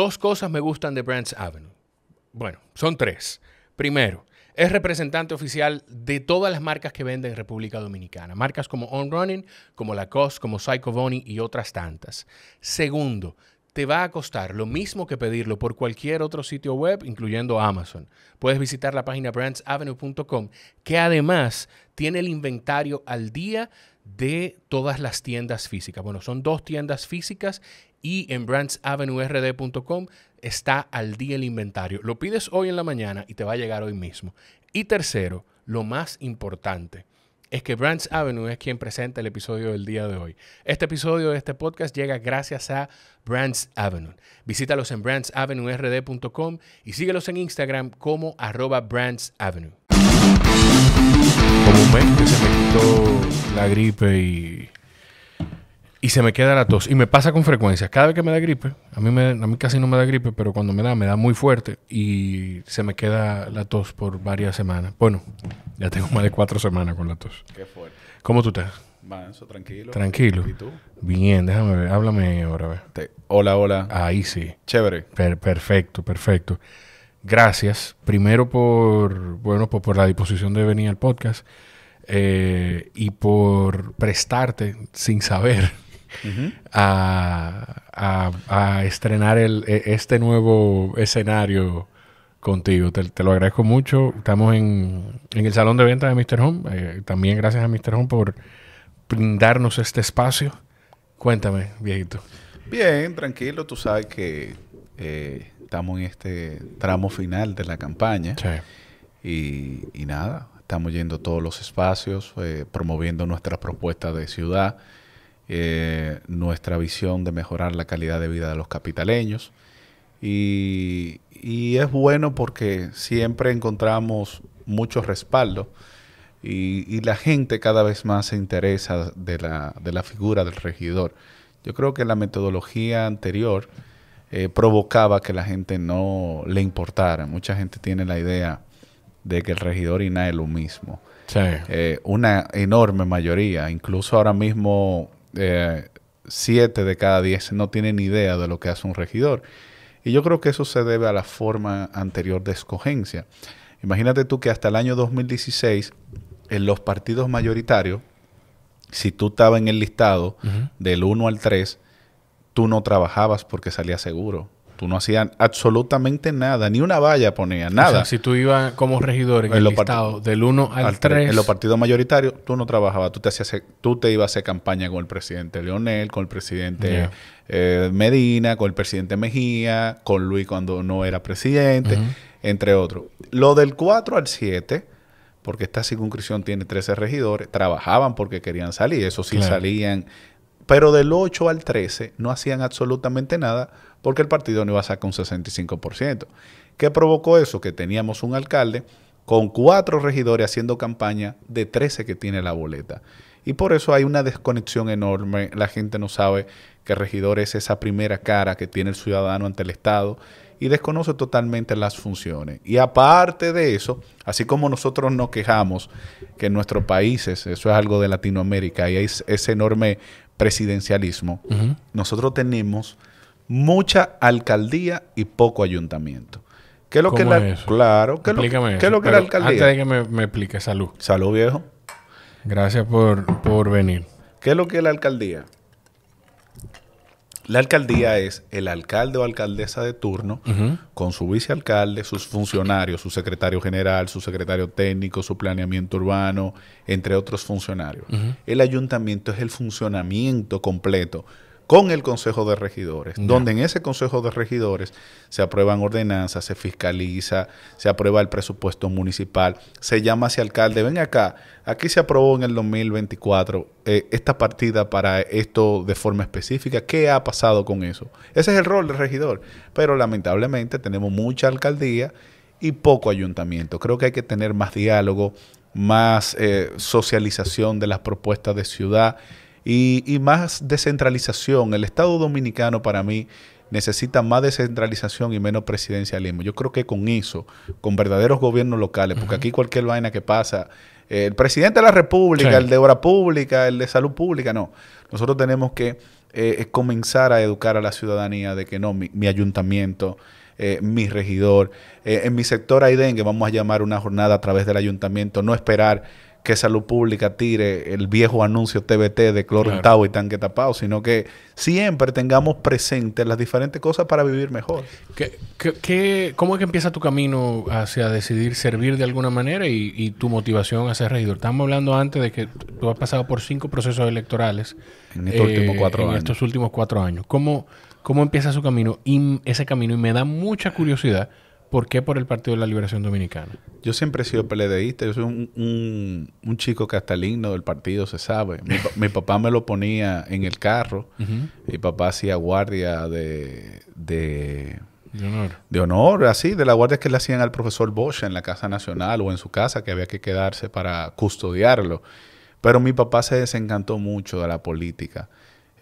Dos cosas me gustan de Brands Avenue. Bueno, son tres. Primero, es representante oficial de todas las marcas que venden en República Dominicana. Marcas como On Running, como Lacoste, como Psycho Bunny y otras tantas. Segundo, te va a costar lo mismo que pedirlo por cualquier otro sitio web, incluyendo Amazon. Puedes visitar la página brandsavenue.com, que además tiene el inventario al día de todas las tiendas físicas. Bueno, son dos tiendas físicas y en brandsavenuerd.com está al día el inventario. Lo pides hoy en la mañana y te va a llegar hoy mismo. Y tercero, lo más importante, es que Brands Avenue es quien presenta el episodio del día de hoy. Este episodio de este podcast llega gracias a Brands Avenue. Visítalos en brandsavenuerd.com y síguelos en Instagram como arroba Brands Avenue. Como se la gripe y y se me queda la tos. Y me pasa con frecuencia. Cada vez que me da gripe, a mí, me, a mí casi no me da gripe, pero cuando me da, me da muy fuerte y se me queda la tos por varias semanas. Bueno, ya tengo más de cuatro semanas con la tos. Qué fuerte. ¿Cómo tú estás? Manso, tranquilo. Tranquilo. ¿Y tú? Bien, déjame ver. Háblame ahora. Hola, hola. Ahí sí. Chévere. perfecto, perfecto. Gracias. Primero por, bueno, por, la disposición de venir al podcast. Eh, y por prestarte sin saber a, a, estrenar el, e, este nuevo escenario contigo. Te, lo agradezco mucho. Estamos en, en, el salón de ventas de Mr. Home. Eh, también gracias a Mr. Home por brindarnos este espacio. Cuéntame, viejito. Bien, tranquilo. Tú sabes que eh, estamos en este tramo final de la campaña. Y, y nada, estamos yendo todos los espacios, eh, promoviendo nuestra propuesta de ciudad. Eh, nuestra visión de mejorar la calidad de vida de los capitaleños. Y, es bueno porque siempre encontramos mucho respaldo y, la gente cada vez más se interesa de la, de la figura del regidor. Yo creo que la metodología anterior eh, provocaba que la gente no le importara. Mucha gente tiene la idea de que el regidor y nada es lo mismo. Eh, una enorme mayoría, incluso ahora mismo eh, siete de cada diez no tienen idea de lo que hace un regidor. Y yo creo que eso se debe a la forma anterior de escogencia. Imagínate tú que hasta el año 2016, en los partidos mayoritarios, si tú estabas en el listado del 1 al 3, tú no trabajabas porque salías seguro. Tú no hacías absolutamente nada, ni una valla ponía, nada. si tú ibas como regidor en, el Estado, del 1 al, 3, En los partidos mayoritarios, tú no trabajabas, tú te, tú te ibas a hacer campaña con el presidente Leonel, con el presidente eh, Medina, con el presidente Mejía, con Luis cuando no era presidente, entre otros. Lo del 4 al 7, porque esta circunscripción tiene 13 regidores, trabajaban porque querían salir, eso sí salían pero del 8 al 13 no hacían absolutamente nada porque el partido no iba a sacar un 65%. ¿Qué provocó eso? Que teníamos un alcalde con cuatro regidores haciendo campaña de 13 que tiene la boleta. Y por eso hay una desconexión enorme. La gente no sabe que el regidor es esa primera cara que tiene el ciudadano ante el Estado y desconoce totalmente las funciones. Y aparte de eso, así como nosotros nos quejamos que en nuestros países, eso es algo de Latinoamérica, y hay ese enorme presidencialismo, nosotros tenemos mucha alcaldía y poco ayuntamiento. ¿Qué es lo que la, Claro, ¿qué es lo, es que la alcaldía? Antes de que me, explique, salud. Salud, viejo. Gracias por, por venir. ¿Qué es lo que es la alcaldía? La alcaldía es el alcalde o alcaldesa de turno con su vicealcalde, sus funcionarios, su secretario general, su secretario técnico, su planeamiento urbano, entre otros funcionarios. El ayuntamiento es el funcionamiento completo con el Consejo de Regidores, donde en ese Consejo de Regidores se aprueban ordenanzas, se fiscaliza, se aprueba el presupuesto municipal, se llama hacia alcalde, ven acá, aquí se aprobó en el 2024 eh, esta partida para esto de forma específica, ¿qué ha pasado con eso? Ese es el rol del regidor, pero lamentablemente tenemos mucha alcaldía y poco ayuntamiento. Creo que hay que tener más diálogo, más eh, socialización de las propuestas de ciudad y, más descentralización. El Estado dominicano para mí necesita más descentralización y menos presidencialismo. Yo creo que con eso, con verdaderos gobiernos locales, porque aquí cualquier vaina que pasa, eh, el presidente de la República, el de obra pública, el de salud pública, no. Nosotros tenemos que eh, eh, comenzar a educar a la ciudadanía de que no, mi, ayuntamiento, mi regidor, en mi sector hay que vamos a llamar una jornada a través del ayuntamiento, no esperar que Salud Pública tire el viejo anuncio TBT de cloro y tanque tapado, sino que siempre tengamos presentes las diferentes cosas para vivir mejor. cómo es que empieza tu camino hacia decidir servir de alguna manera y, tu motivación a ser regidor? Estamos hablando antes de que tú has pasado por cinco procesos electorales en, estos, eh, últimos, cuatro años. estos últimos años. ¿Cómo, cómo empieza su camino ese camino? Y me da mucha curiosidad ¿Por qué por el Partido de la Liberación Dominicana? Yo siempre he sido peledeísta. Yo soy un, chico que hasta el himno del partido se sabe. Mi, papá me lo ponía en el carro. Mi papá hacía guardia de, de... De honor. De honor, así, de la guardia que le hacían al profesor Bosch en la Casa Nacional o en su casa, que había que quedarse para custodiarlo. Pero mi papá se desencantó mucho de la política,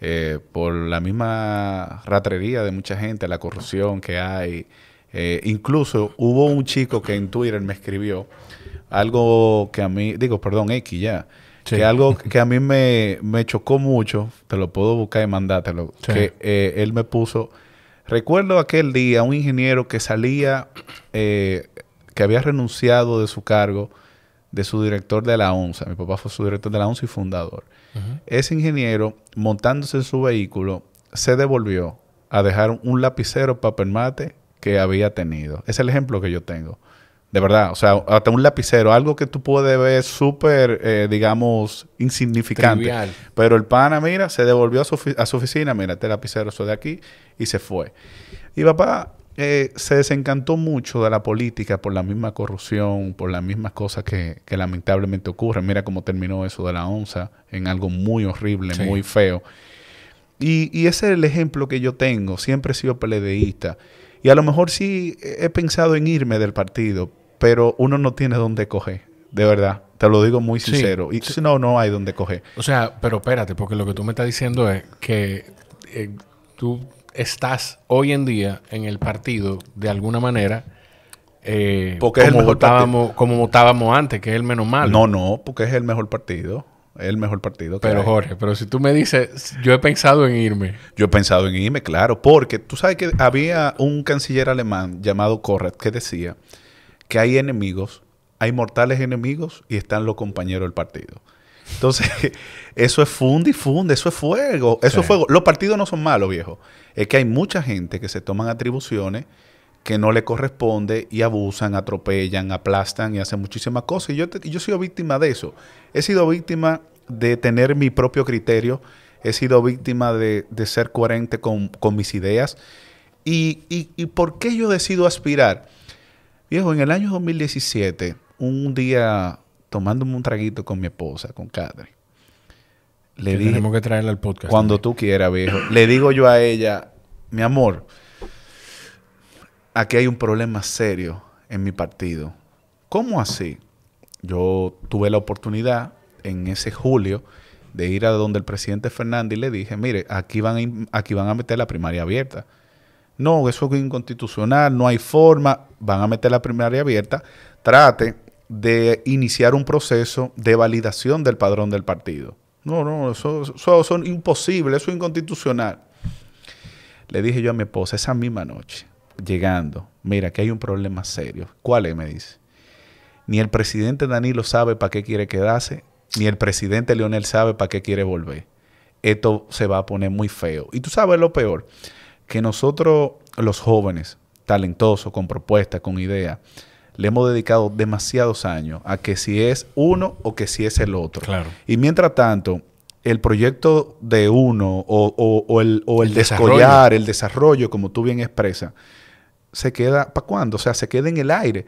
eh, por la misma ratrería de mucha gente, la corrupción que hay, eh, incluso hubo un chico que en Twitter me escribió algo que a mí, digo, perdón, X ya, que algo que a mí me, chocó mucho, te lo puedo buscar y mandártelo, que eh, él me puso, recuerdo aquel día un ingeniero que salía, eh, que había renunciado de su cargo, de su director de la ONSA, mi papá fue su director de la ONSA y fundador. Ese ingeniero, montándose en su vehículo, se devolvió a dejar un lapicero, papel mate que había tenido. Es el ejemplo que yo tengo. De verdad, o sea, hasta un lapicero, algo que tú puedes ver súper, eh, digamos, insignificante. Pero el pana, mira, se devolvió a su, oficina, mira, este lapicero eso de aquí, y se fue. Y papá eh, se desencantó mucho de la política por la misma corrupción, por las mismas cosas que, que lamentablemente ocurren. Mira cómo terminó eso de la onza en algo muy horrible, muy feo. Y, y ese es el ejemplo que yo tengo. Siempre he sido peledeísta. Y a lo mejor sí he pensado en irme del partido, pero uno no tiene dónde coger, de verdad. Te lo digo muy sincero. y si no, no hay dónde coger. O sea, pero espérate, porque lo que tú me estás diciendo es que eh, tú estás hoy en día en el partido de alguna manera. Eh, como es Como votábamos antes, que es el menos malo. No, no, porque es el mejor partido el mejor partido. pero Jorge, pero si tú me dices, yo he pensado en irme. Yo he pensado en irme, claro, porque tú sabes que había un canciller alemán llamado Corret que decía que hay enemigos, hay mortales enemigos y están los compañeros del partido. Entonces, eso es funde y funde, eso es fuego, eso es fuego. Los partidos no son malos, viejo. Es que hay mucha gente que se toman atribuciones que no le corresponde y abusan, atropellan, aplastan y hacen muchísimas cosas. Y yo, yo he sido víctima de eso. He sido víctima de tener mi propio criterio, he sido víctima de, ser coherente con, mis ideas. Y, por qué yo decido aspirar? Viejo, en el año 2017, un día tomándome un traguito con mi esposa, con Cadre, le que traerla al podcast. Cuando tú quieras, viejo. Le digo yo a ella, mi amor, aquí hay un problema serio en mi partido. ¿Cómo así? Yo tuve la oportunidad en ese julio de ir a donde el presidente Fernández le dije, mire, aquí van a, aquí van a meter la primaria abierta. No, eso es inconstitucional, no hay forma, van a meter la primaria abierta. Trate de iniciar un proceso de validación del padrón del partido. No, no, eso, son eso es imposible, eso es inconstitucional. Le dije yo a mi esposa esa misma noche, llegando, mira, que hay un problema serio. ¿Cuál es? Me dice. Ni el presidente Danilo sabe para qué quiere quedarse, ni el presidente Leonel sabe para qué quiere volver. Esto se va a poner muy feo. Y tú sabes lo peor, que nosotros los jóvenes, talentosos, con propuestas, con ideas, le hemos dedicado demasiados años a que si es uno o que si es el otro. Claro. Y mientras tanto, el proyecto de uno o, el, o el, descollar, el desarrollo, como tú bien expresas, se queda, ¿para cuándo? O sea, se queda en el aire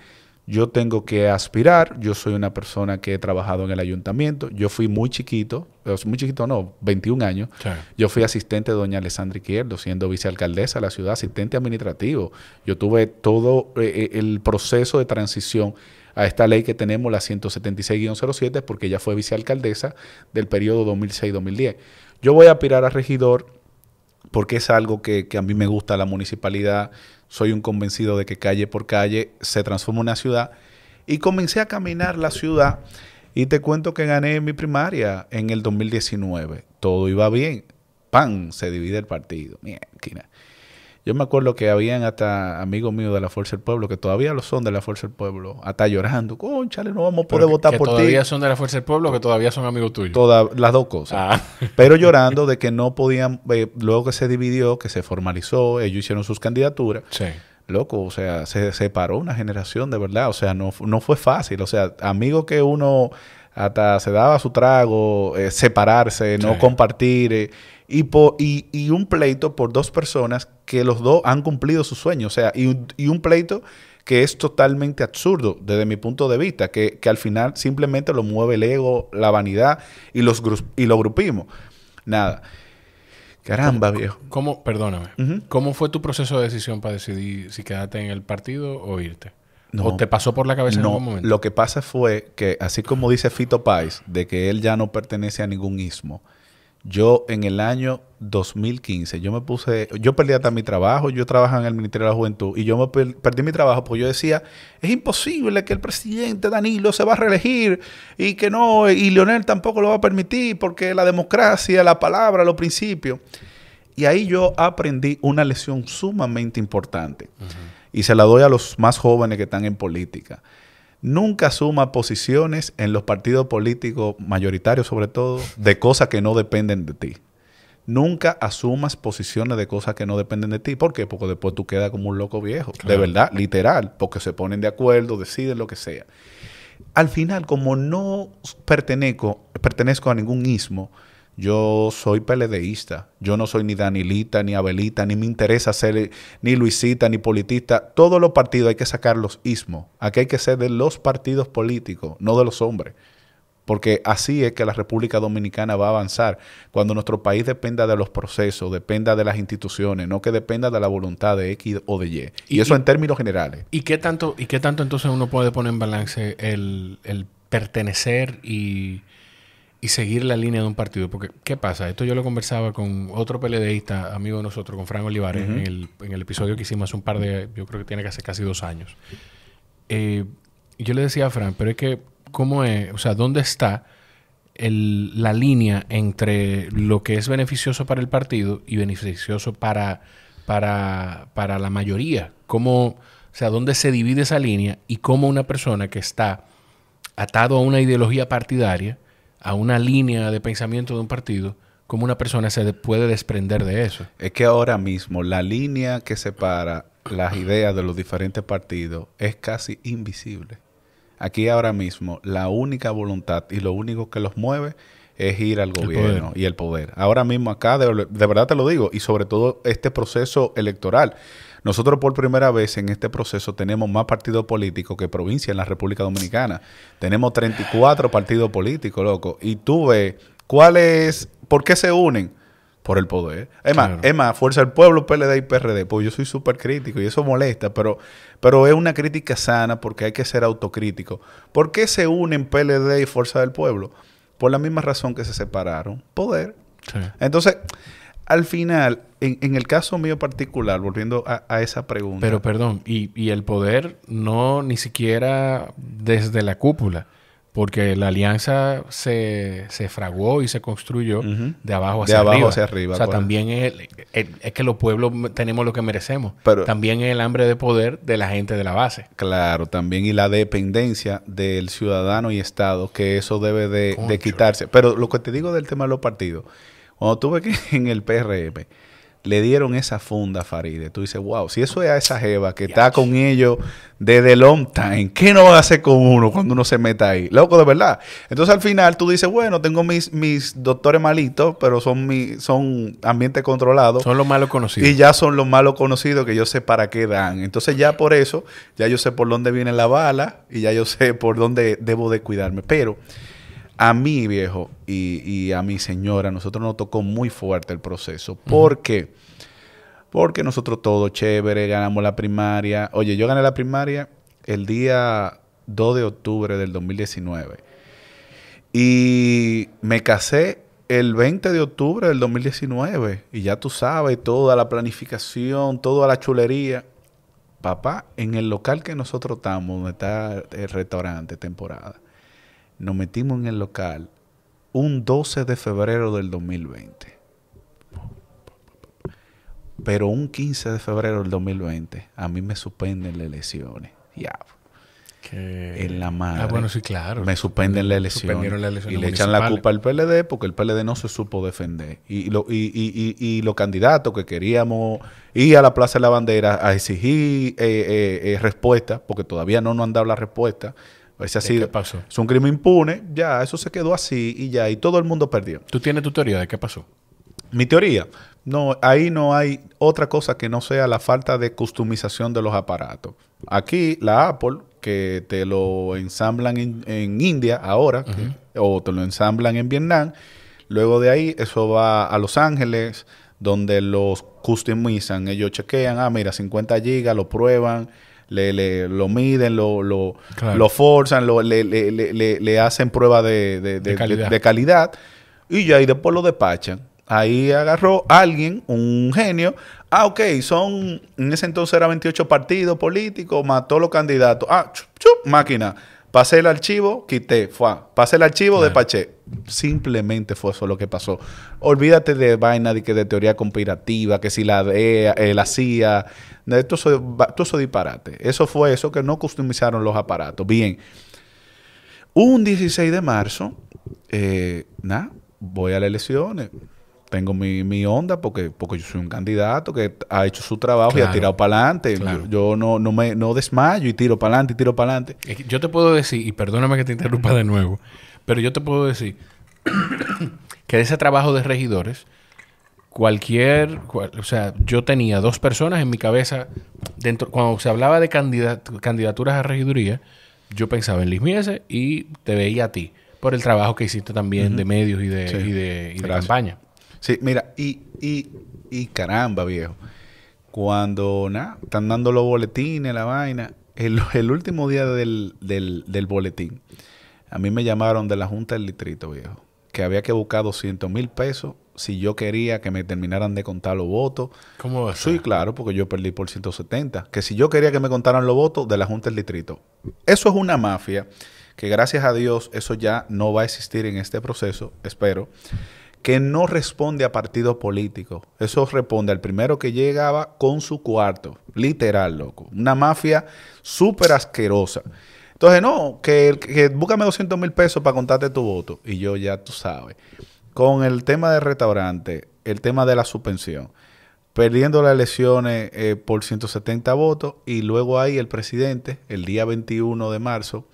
yo tengo que aspirar, yo soy una persona que he trabajado en el ayuntamiento, yo fui muy chiquito, muy chiquito no, 21 años, yo fui asistente de doña Alessandra Izquierdo, siendo vicealcaldesa de la ciudad, asistente administrativo, yo tuve todo eh, eh, el proceso de transición a esta ley que tenemos, la 176-07, porque ella fue vicealcaldesa del periodo 2006-2010. Yo voy a aspirar a regidor porque es algo que a mí me gusta la municipalidad, soy un convencido de que calle por calle se transforma una ciudad. Y comencé a caminar la ciudad y te cuento que gané mi primaria en el 2019. Todo iba bien. ¡Pam! se divide el partido. Mierda. Yo me acuerdo que habían hasta amigos míos de la Fuerza del Pueblo, que todavía lo son de la Fuerza del Pueblo, hasta llorando, conchale, no vamos a poder votar por ti. todavía son de la Fuerza del Pueblo, que todavía son amigos tuyos. Toda, las dos cosas. Ah. Pero llorando de que no podían, eh, luego que se dividió, que se formalizó, ellos hicieron sus candidaturas. Sí. Loco, o sea, se separó una generación de verdad, o sea, no, no fue fácil, o sea, amigos que uno hasta se daba su trago, eh, separarse, no compartir. Eh, y, y, y, un pleito por dos personas que los dos han cumplido su sueño. O sea, y, un pleito que es totalmente absurdo desde mi punto de vista, que, al final simplemente lo mueve el ego, la vanidad y los y lo grupimos. Nada. Caramba, viejo. ¿cómo, perdóname, ¿cómo fue tu proceso de decisión para decidir si quedarte en el partido o irte? No, ¿O te pasó por la cabeza en algún momento? Lo que pasa fue que, así como dice Fito Pais, de que él ya no pertenece a ningún ismo, yo en el año 2015, yo me puse, yo perdí hasta mi trabajo, yo trabajaba en el Ministerio de la Juventud y yo me perdí mi trabajo porque yo decía, es imposible que el presidente Danilo se va a reelegir y que no, y Leonel tampoco lo va a permitir porque la democracia, la palabra, los principios. Y ahí yo aprendí una lección sumamente importante y se la doy a los más jóvenes que están en política nunca asumas posiciones en los partidos políticos mayoritarios, sobre todo, de cosas que no dependen de ti. Nunca asumas posiciones de cosas que no dependen de ti. ¿Por qué? Porque después tú quedas como un loco viejo. De verdad, literal. Porque se ponen de acuerdo, deciden lo que sea. Al final, como no pertenezco, pertenezco a ningún ismo, yo soy peledeísta. Yo no soy ni Danilita, ni Abelita, ni me interesa ser ni Luisita, ni politista. Todos los partidos hay que sacar los ismos. Aquí hay que ser de los partidos políticos, no de los hombres. Porque así es que la República Dominicana va a avanzar. Cuando nuestro país dependa de los procesos, dependa de las instituciones, no que dependa de la voluntad de X o de Y. Y, eso en términos generales. ¿Y qué tanto, y qué tanto entonces uno puede poner en balance el pertenecer y y seguir la línea de un partido. Porque, ¿qué pasa? Esto yo lo conversaba con otro PLDista, amigo de nosotros, con Frank Olivares, en, el, episodio que hicimos hace un par de, yo creo que tiene que hacer casi dos años. Eh, yo le decía a Frank, pero es que, ¿cómo es? O sea, ¿dónde está la línea entre lo que es beneficioso para el partido y beneficioso para, para, la mayoría? ¿Cómo, o sea, dónde se divide esa línea y cómo una persona que está atado a una ideología partidaria, a una línea de pensamiento de un partido, ¿cómo una persona se puede desprender de eso? Es que ahora mismo la línea que separa las ideas de los diferentes partidos es casi invisible. Aquí ahora mismo la única voluntad y lo único que los mueve es ir al gobierno y el poder. Ahora mismo acá, de verdad te lo digo, y sobre todo este proceso electoral. Nosotros por primera vez en este proceso tenemos más partidos políticos que provincia en la República Dominicana. Tenemos 34 partidos políticos, loco. Y tú ves cuál es, por qué se unen. Por el poder. Es más, es Fuerza del Pueblo, PLD y PRD. Pues yo soy súper crítico y eso molesta, pero, pero es una crítica sana porque hay que ser autocrítico. ¿Por qué se unen PLD y Fuerza del Pueblo? Por la misma razón que se separaron. Poder. Entonces, al final, en, el caso mío particular, volviendo a, esa pregunta. Pero perdón, y, el poder no ni siquiera desde la cúpula, porque la alianza se, fraguó y se construyó de abajo hacia abajo arriba. hacia arriba. O sea, pues. también es, que los pueblos tenemos lo que merecemos. Pero, también es el hambre de poder de la gente de la base. Claro, también y la dependencia del ciudadano y Estado, que eso debe de, de quitarse. Pero lo que te digo del tema de los partidos cuando tuve que en el PRM le dieron esa funda a Faride, tú dices, wow, si eso es a esa jeva que está con ellos desde long time, ¿qué no va a hacer con uno cuando uno se meta ahí? Loco, de verdad. Entonces al final tú dices, bueno, tengo mis, mis doctores malitos, pero son mis son ambiente controlado. Son los malos conocidos. Y ya son los malos conocidos que yo sé para qué dan. Entonces ya por eso, ya yo sé por dónde viene la bala y ya yo sé por dónde debo de cuidarme. Pero a mí, viejo, y, a mi señora, nosotros nos tocó muy fuerte el proceso. ¿Por qué? Porque nosotros todo chévere, ganamos la primaria. Oye, yo gané la primaria el día 2 de octubre del 2019. Y me casé el 20 de octubre del 2019. Y ya tú sabes, toda la planificación, toda la chulería. Papá, en el local que nosotros estamos, donde está el restaurante, temporada nos metimos en el local un 12 de febrero del 2020. Pero un 15 de febrero del 2020 a mí me suspenden las elecciones. Ya. Que... En la mano Ah, bueno, sí, claro. Me suspenden la elecciones... y le echan la culpa al PLD porque el PLD no se supo defender. Y, lo, y, los candidatos que queríamos ir a la Plaza de la Bandera a exigir eh, eh, eh, respuesta, porque todavía no nos han dado la respuesta ese ha sido, Es un crimen impune, ya, eso se quedó así y ya, y todo el mundo perdió. ¿Tú tienes tu teoría de qué pasó? Mi teoría, no, ahí no hay otra cosa que no sea la falta de customización de los aparatos. Aquí la Apple, que te lo ensamblan en, India ahora, o te lo ensamblan en Vietnam, luego de ahí eso va a Los Ángeles, donde los customizan, ellos chequean, ah, mira, 50 gigas, lo prueban le, le, lo miden, lo, lo, forzan, le, hacen prueba de, calidad. y ya, y después lo despachan. Ahí agarró alguien, un genio. Ah, ok, son, en ese entonces era 28 partidos políticos, mató los candidatos. Ah, chup, máquina. Pasé el archivo, quité, fue. Pasé el archivo, despaché Simplemente fue eso lo que pasó. Olvídate de vaina de, que de teoría conspirativa, que si la e, eh, la CIA, todo eso, disparate. Eso fue eso que no customizaron los aparatos. Bien. Un 16 de marzo, eh, voy a las elecciones. Tengo mi, onda porque, porque yo soy un candidato que ha hecho su trabajo y ha tirado para adelante. Yo, no, no, me, no desmayo y tiro para adelante y tiro para adelante. Yo te puedo decir, y perdóname que te interrumpa de nuevo, pero yo te puedo decir que de ese trabajo de regidores, cualquier, o sea, yo tenía dos personas en mi cabeza, dentro, cuando se hablaba de candidaturas a regiduría, yo pensaba en Liz y te veía a ti, por el trabajo que hiciste también de medios y de, de, campaña. Sí, mira, y, caramba, viejo. Cuando están dando los boletines, la vaina, el, el último día del, del, del boletín a mí me llamaron de la Junta del Litrito, viejo, que había que buscar 200 mil pesos si yo quería que me terminaran de contar los votos. ¿Cómo va a Sí, claro, porque yo perdí por 170. Que si yo quería que me contaran los votos de la Junta del Litrito. Eso es una mafia que gracias a Dios eso ya no va a existir en este proceso, espero, que no responde a partidos políticos. Eso responde al primero que llegaba con su cuarto, literal, loco. Una mafia súper asquerosa. Entonces, no, que, que búscame 200 mil pesos para contarte tu voto. Y yo ya tú sabes. Con el tema del restaurante, el tema de la suspensión, perdiendo las elecciones eh, por 170 votos y luego ahí el presidente, el día 21 de marzo,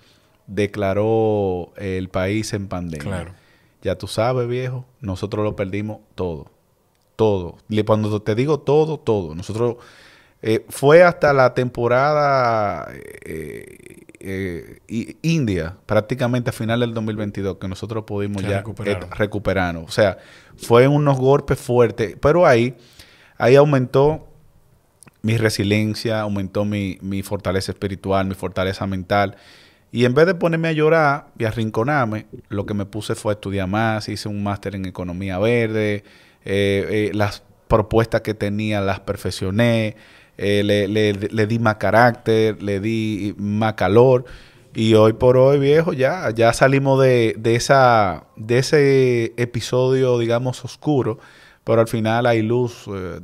declaró eh, el país en pandemia. Ya tú sabes, viejo, nosotros lo perdimos todo. Todo. Cuando te digo todo, todo. Nosotros... Eh, fue hasta la temporada... Eh, India, prácticamente a final del 2022, que nosotros pudimos ya eh, recuperarnos. O sea, fue unos golpes fuertes, pero ahí, ahí aumentó mi resiliencia, aumentó mi, fortaleza espiritual, mi fortaleza mental. Y en vez de ponerme a llorar y arrinconarme, lo que me puse fue a estudiar más, hice un máster en economía verde, eh, las propuestas que tenía las perfeccioné, eh, le, di más carácter, le di más calor. Y hoy por hoy, viejo, ya, ya salimos de, esa, de ese episodio, digamos, oscuro, pero al final hay luz, eh,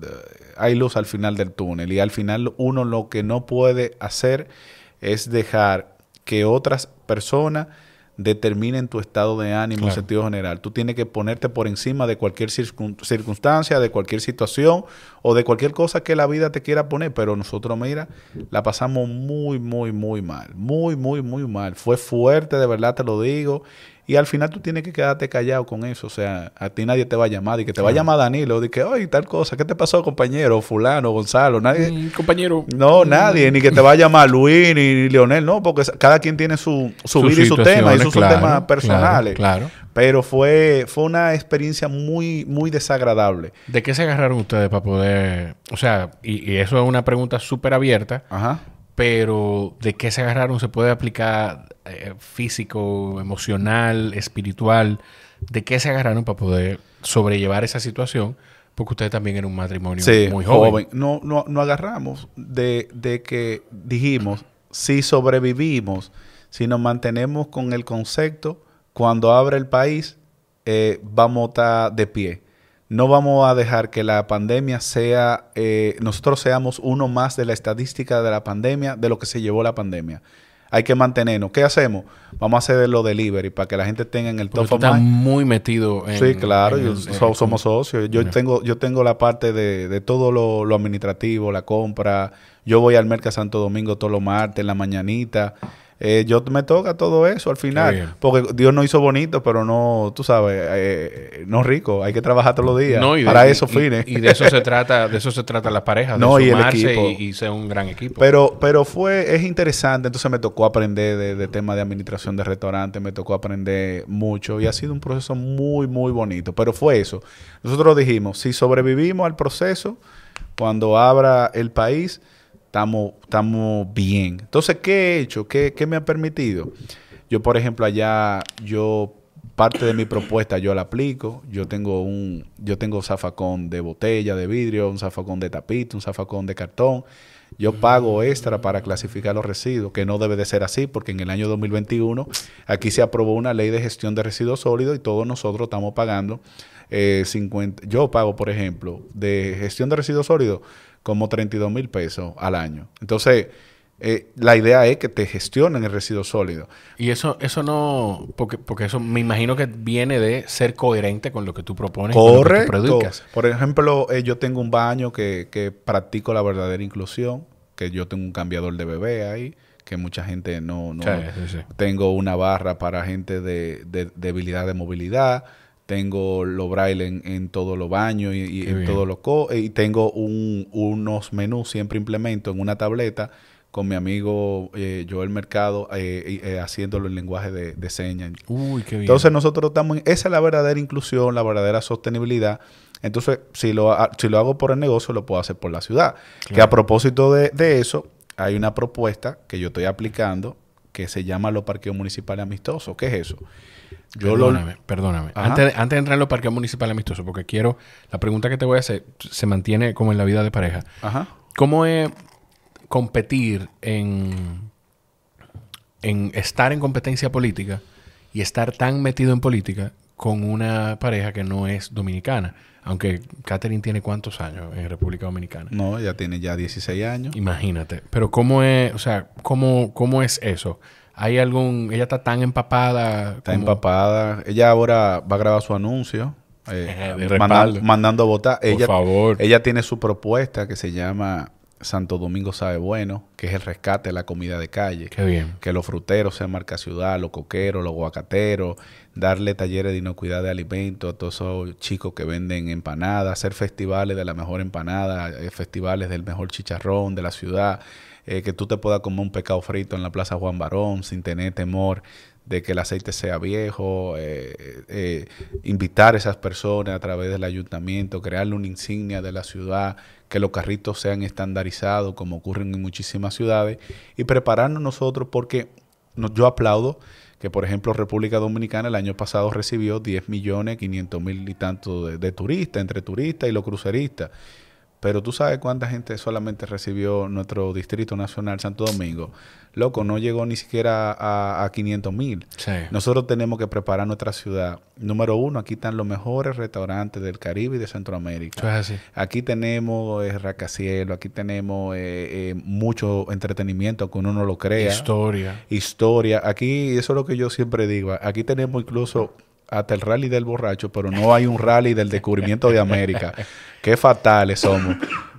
hay luz al final del túnel. Y al final uno lo que no puede hacer es dejar que otras personas determinen tu estado de ánimo en sentido general. Tú tienes que ponerte por encima de cualquier circunstancia, de cualquier situación o de cualquier cosa que la vida te quiera poner. Pero nosotros, mira, la pasamos muy, muy, muy mal. Muy, muy, muy mal. Fue fuerte, de verdad te lo digo. Y al final tú tienes que quedarte callado con eso. O sea, a ti nadie te va a llamar. Y que te va a llamar Danilo. De que, oye, tal cosa. ¿Qué te pasó, compañero? Fulano, Gonzalo. Nadie. Mm, compañero. No, nadie. Ni que te va a llamar Luis ni Leonel. No, porque cada quien tiene su, su, su vida y su tema. Y sus temas personales. Claro, Pero fue, fue una experiencia muy, muy desagradable. ¿De qué se agarraron ustedes para poder...? O sea, y, y eso es una pregunta súper abierta. Ajá pero de qué se agarraron se puede aplicar eh, físico, emocional, espiritual, de qué se agarraron para poder sobrellevar esa situación, porque usted también en un matrimonio muy joven. No, no, no agarramos de, que dijimos, si sobrevivimos, si nos mantenemos con el concepto, cuando abra el país, eh, vamos a estar de pie no vamos a dejar que la pandemia sea, eh, nosotros seamos uno más de la estadística de la pandemia, de lo que se llevó la pandemia. Hay que mantenernos. ¿Qué hacemos? Vamos a hacer lo delivery para que la gente tenga en el top muy metido en Sí, claro. yo, somos socios. Yo, tengo, yo tengo la parte de, todo lo, lo, administrativo, la compra. Yo voy al mercado Santo Domingo todos los martes, en la mañanita. Eh, yo me toca todo eso al final. Porque Dios no hizo bonito, pero no, tú sabes, eh, no rico. Hay que trabajar todos los días para esos fines. Y, de eso se trata, de eso se trata las parejas, no, de sumarse y, ser un gran equipo. Pero, pero fue, es interesante. Entonces me tocó aprender de, temas tema de administración de restaurantes, me tocó aprender mucho y ha sido un proceso muy, muy bonito. Pero fue eso. Nosotros dijimos, si sobrevivimos al proceso, cuando abra el país, estamos bien. Entonces, ¿qué he hecho? ¿Qué, me ha permitido? Yo, por ejemplo, allá, yo, parte de mi propuesta yo la aplico. Yo tengo un, yo tengo zafacón de botella, de vidrio, un zafacón de tapito, un zafacón de cartón. Yo pago extra para clasificar los residuos, que no debe de ser así, porque en el año 2021 aquí se aprobó una ley de gestión de residuos sólidos y todos nosotros estamos pagando 50. Eh, yo pago, por ejemplo, de gestión de residuos sólidos como 32 mil pesos al año. Entonces, eh, la idea es que te gestionen el residuo sólido. Y eso, eso no, porque, porque eso me imagino que viene de ser coherente con lo que tú propones. Correcto. lo que Por ejemplo, eh, yo tengo un baño que, que practico la verdadera inclusión, que yo tengo un cambiador de bebé ahí que mucha gente no... no Tengo una barra para gente de debilidad de movilidad tengo lo braille en, en todos los baños y, en todos los y tengo unos menús siempre implemento en una tableta con mi amigo eh, Joel Mercado eh, eh haciéndolo en lenguaje de, de señas. Uy, qué bien. Entonces nosotros estamos esa es la verdadera inclusión, la verdadera sostenibilidad. Entonces, si lo, si lo hago por el negocio, lo puedo hacer por la ciudad. Que a propósito de, de eso, hay una propuesta que yo estoy aplicando que se llama los parqueos municipales amistosos. ¿Qué es eso? Yo perdóname, perdóname. Antes de, entrar en los parqueos municipales amistosos, porque quiero... La pregunta que te voy a hacer se mantiene como en la vida de pareja. Ajá. ¿Cómo es competir en... en estar en competencia política y estar tan metido en política con una pareja que no es dominicana? Aunque Katherine tiene cuántos años en República Dominicana. No, ella tiene ya 16 años. Imagínate. Pero ¿cómo es, o sea, cómo, cómo es eso? ¿Hay algún... Ella está tan empapada... Está empapada. Ella ahora va a grabar su anuncio. Eh, mandando a votar. Por favor. Ella tiene su propuesta que se llama Santo Domingo Sabe Bueno, que es el rescate de la comida de calle. Que los fruteros sean marca ciudad, los coqueros, los guacateros, darle talleres de inocuidad de alimentos a todos esos chicos que venden empanadas, hacer festivales de la mejor empanada, eh, festivales del mejor chicharrón de la ciudad, eh, que tú te puedas comer un pecado frito en la Plaza Juan Barón sin tener temor de que el aceite sea viejo, eh, eh, eh, invitar a esas personas a través del ayuntamiento, crearle una insignia de la ciudad, que los carritos sean estandarizados como ocurren en muchísimas ciudades y prepararnos nosotros porque yo aplaudo que por ejemplo República Dominicana el año pasado recibió 10 millones 500 mil y tanto de turistas, entre turistas y los cruceristas. Pero tú sabes cuánta gente solamente recibió nuestro Distrito Nacional Santo Domingo. Loco, no llegó ni siquiera a, 500 mil. Nosotros tenemos que preparar nuestra ciudad. Número uno, aquí están los mejores restaurantes del Caribe y de Centroamérica. Aquí tenemos eh, racacielo, aquí tenemos eh, eh, mucho entretenimiento que uno no lo crea. Historia. Historia. Aquí, eso es lo que yo siempre digo. Aquí tenemos incluso hasta el rally del borracho, pero no hay un rally del descubrimiento de América. Qué fatales somos.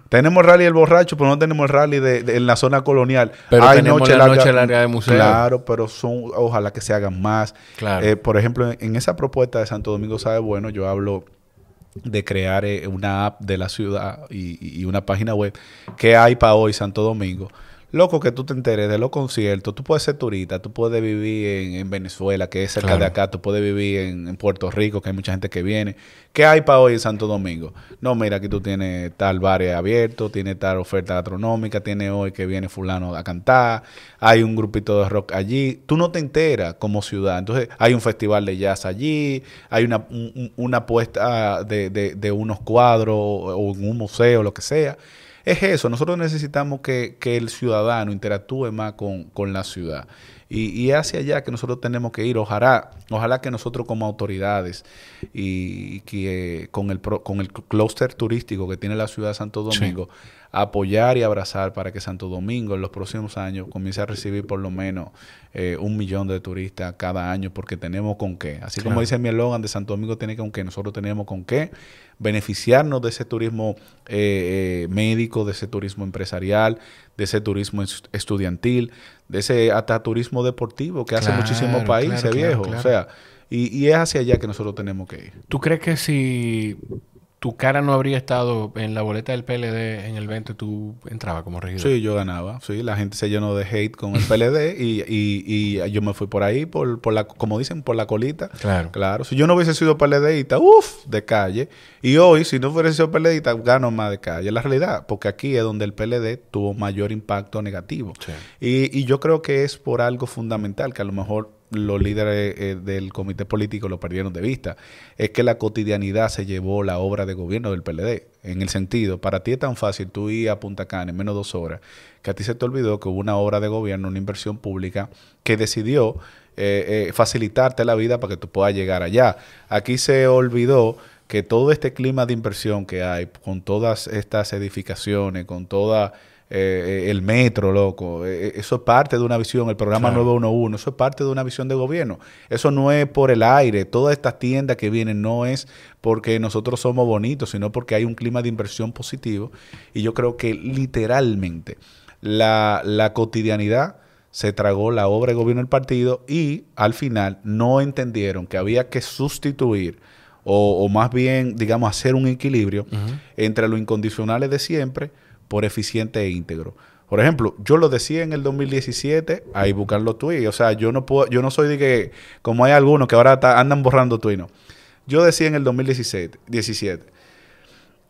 Tenemos rally del borracho, pero no tenemos rally en la zona colonial. Pero Hay tenemos noche la de museo. Claro, pero son, ojalá que se hagan más. Eh, por ejemplo, en, esa propuesta de Santo Domingo Sabe Bueno, yo hablo de crear eh, una app de la ciudad y, una página web ¿Qué hay para hoy Santo Domingo. Loco, que tú te enteres de los conciertos. Tú puedes ser turista, tú puedes vivir en, Venezuela, que es cerca de acá, tú puedes vivir en, Puerto Rico, que hay mucha gente que viene. ¿Qué hay para hoy en Santo Domingo? No, mira, aquí tú tienes tal bar abierto, tiene tal oferta gastronómica, tiene hoy que viene fulano a cantar, hay un grupito de rock allí. Tú no te enteras como ciudad. Entonces, hay un festival de jazz allí, hay una, puesta de, de, de unos cuadros o un museo, lo que sea es eso, nosotros necesitamos que, que el ciudadano interactúe más con, con la ciudad. Y, hacia allá que nosotros tenemos que ir. Ojalá, ojalá que nosotros como autoridades y, que eh, con el, con el clúster turístico que tiene la ciudad de Santo Domingo, apoyar y abrazar para que Santo Domingo en los próximos años comience a recibir por lo menos eh, un millón de turistas cada año, porque tenemos con qué. Así como dice mi eslogan de Santo Domingo, tiene con qué. Nosotros tenemos con qué beneficiarnos de ese turismo eh, médico, de ese turismo empresarial, de ese turismo estudiantil, de ese hasta turismo deportivo que hace muchísimo país... Ese viejo. O sea, y, y, es hacia allá que nosotros tenemos que ir. ¿Tú crees que si tu cara no habría estado en la boleta del PLD en el 20, tú entrabas como regidor. Sí, yo ganaba. Sí, la gente se llenó de hate con el PLD y, y, y yo me fui por ahí, por, por, la, como dicen, por la colita. Claro. Claro. Si yo no hubiese sido PLDista, uff, de calle. Y hoy, si no hubiese sido PLD, gano más de calle. La realidad, porque aquí es donde el PLD tuvo mayor impacto negativo. Y, y yo creo que es por algo fundamental, que a lo mejor los líderes eh, del comité político lo perdieron de vista. Es que la cotidianidad se llevó la obra de gobierno del PLD. En el sentido, para ti es tan fácil tú ir a Punta Cana en menos de dos horas, que a ti se te olvidó que hubo una obra de gobierno, una inversión pública, que decidió eh, eh, facilitarte la vida para que tú puedas llegar allá. Aquí se olvidó que todo este clima de inversión que hay, con todas estas edificaciones, con toda eh, eh, el metro, loco. Eh, eso es parte de una visión, el programa 911, eso es parte de una visión de gobierno. Eso no es por el aire. Todas estas tiendas que vienen no es porque nosotros somos bonitos, sino porque hay un clima de inversión positivo. Y yo creo que literalmente la, cotidianidad se tragó la obra de gobierno del partido y al final no entendieron que había que sustituir o, más bien, digamos, hacer un equilibrio entre lo incondicionales de siempre por eficiente e íntegro. Por ejemplo, yo lo decía en el 2017, ahí buscarlo los y, O sea, yo no puedo, yo no soy de que, como hay algunos que ahora andan borrando y no. Yo decía en el 2017, 17,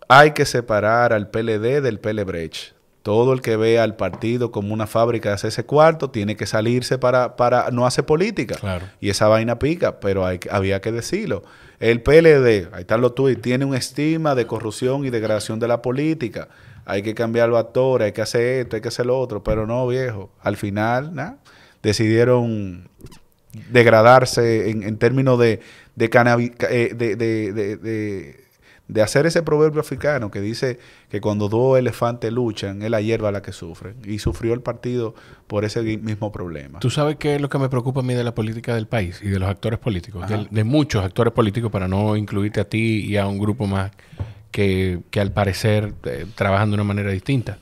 hay que separar al PLD del PLBrecht. Todo el que vea al partido como una fábrica de ese cuarto tiene que salirse para, para no hace política. Y esa vaina pica, pero hay, había que decirlo. El PLD, ahí están los tweets, tiene un estima de corrupción y degradación de la política hay que cambiar los actores, hay que hacer esto, hay que hacer lo otro, pero no, viejo. Al final, decidieron degradarse en, términos eh, de de, de, hacer ese proverbio africano que dice que cuando dos elefantes luchan, es la hierba la que sufre. Y sufrió el partido por ese mismo problema. Tú sabes qué es lo que me preocupa a mí de la política del país y de los actores políticos, de muchos actores políticos, para no incluirte a ti y a un grupo más que, al parecer eh, trabajan de una manera distinta.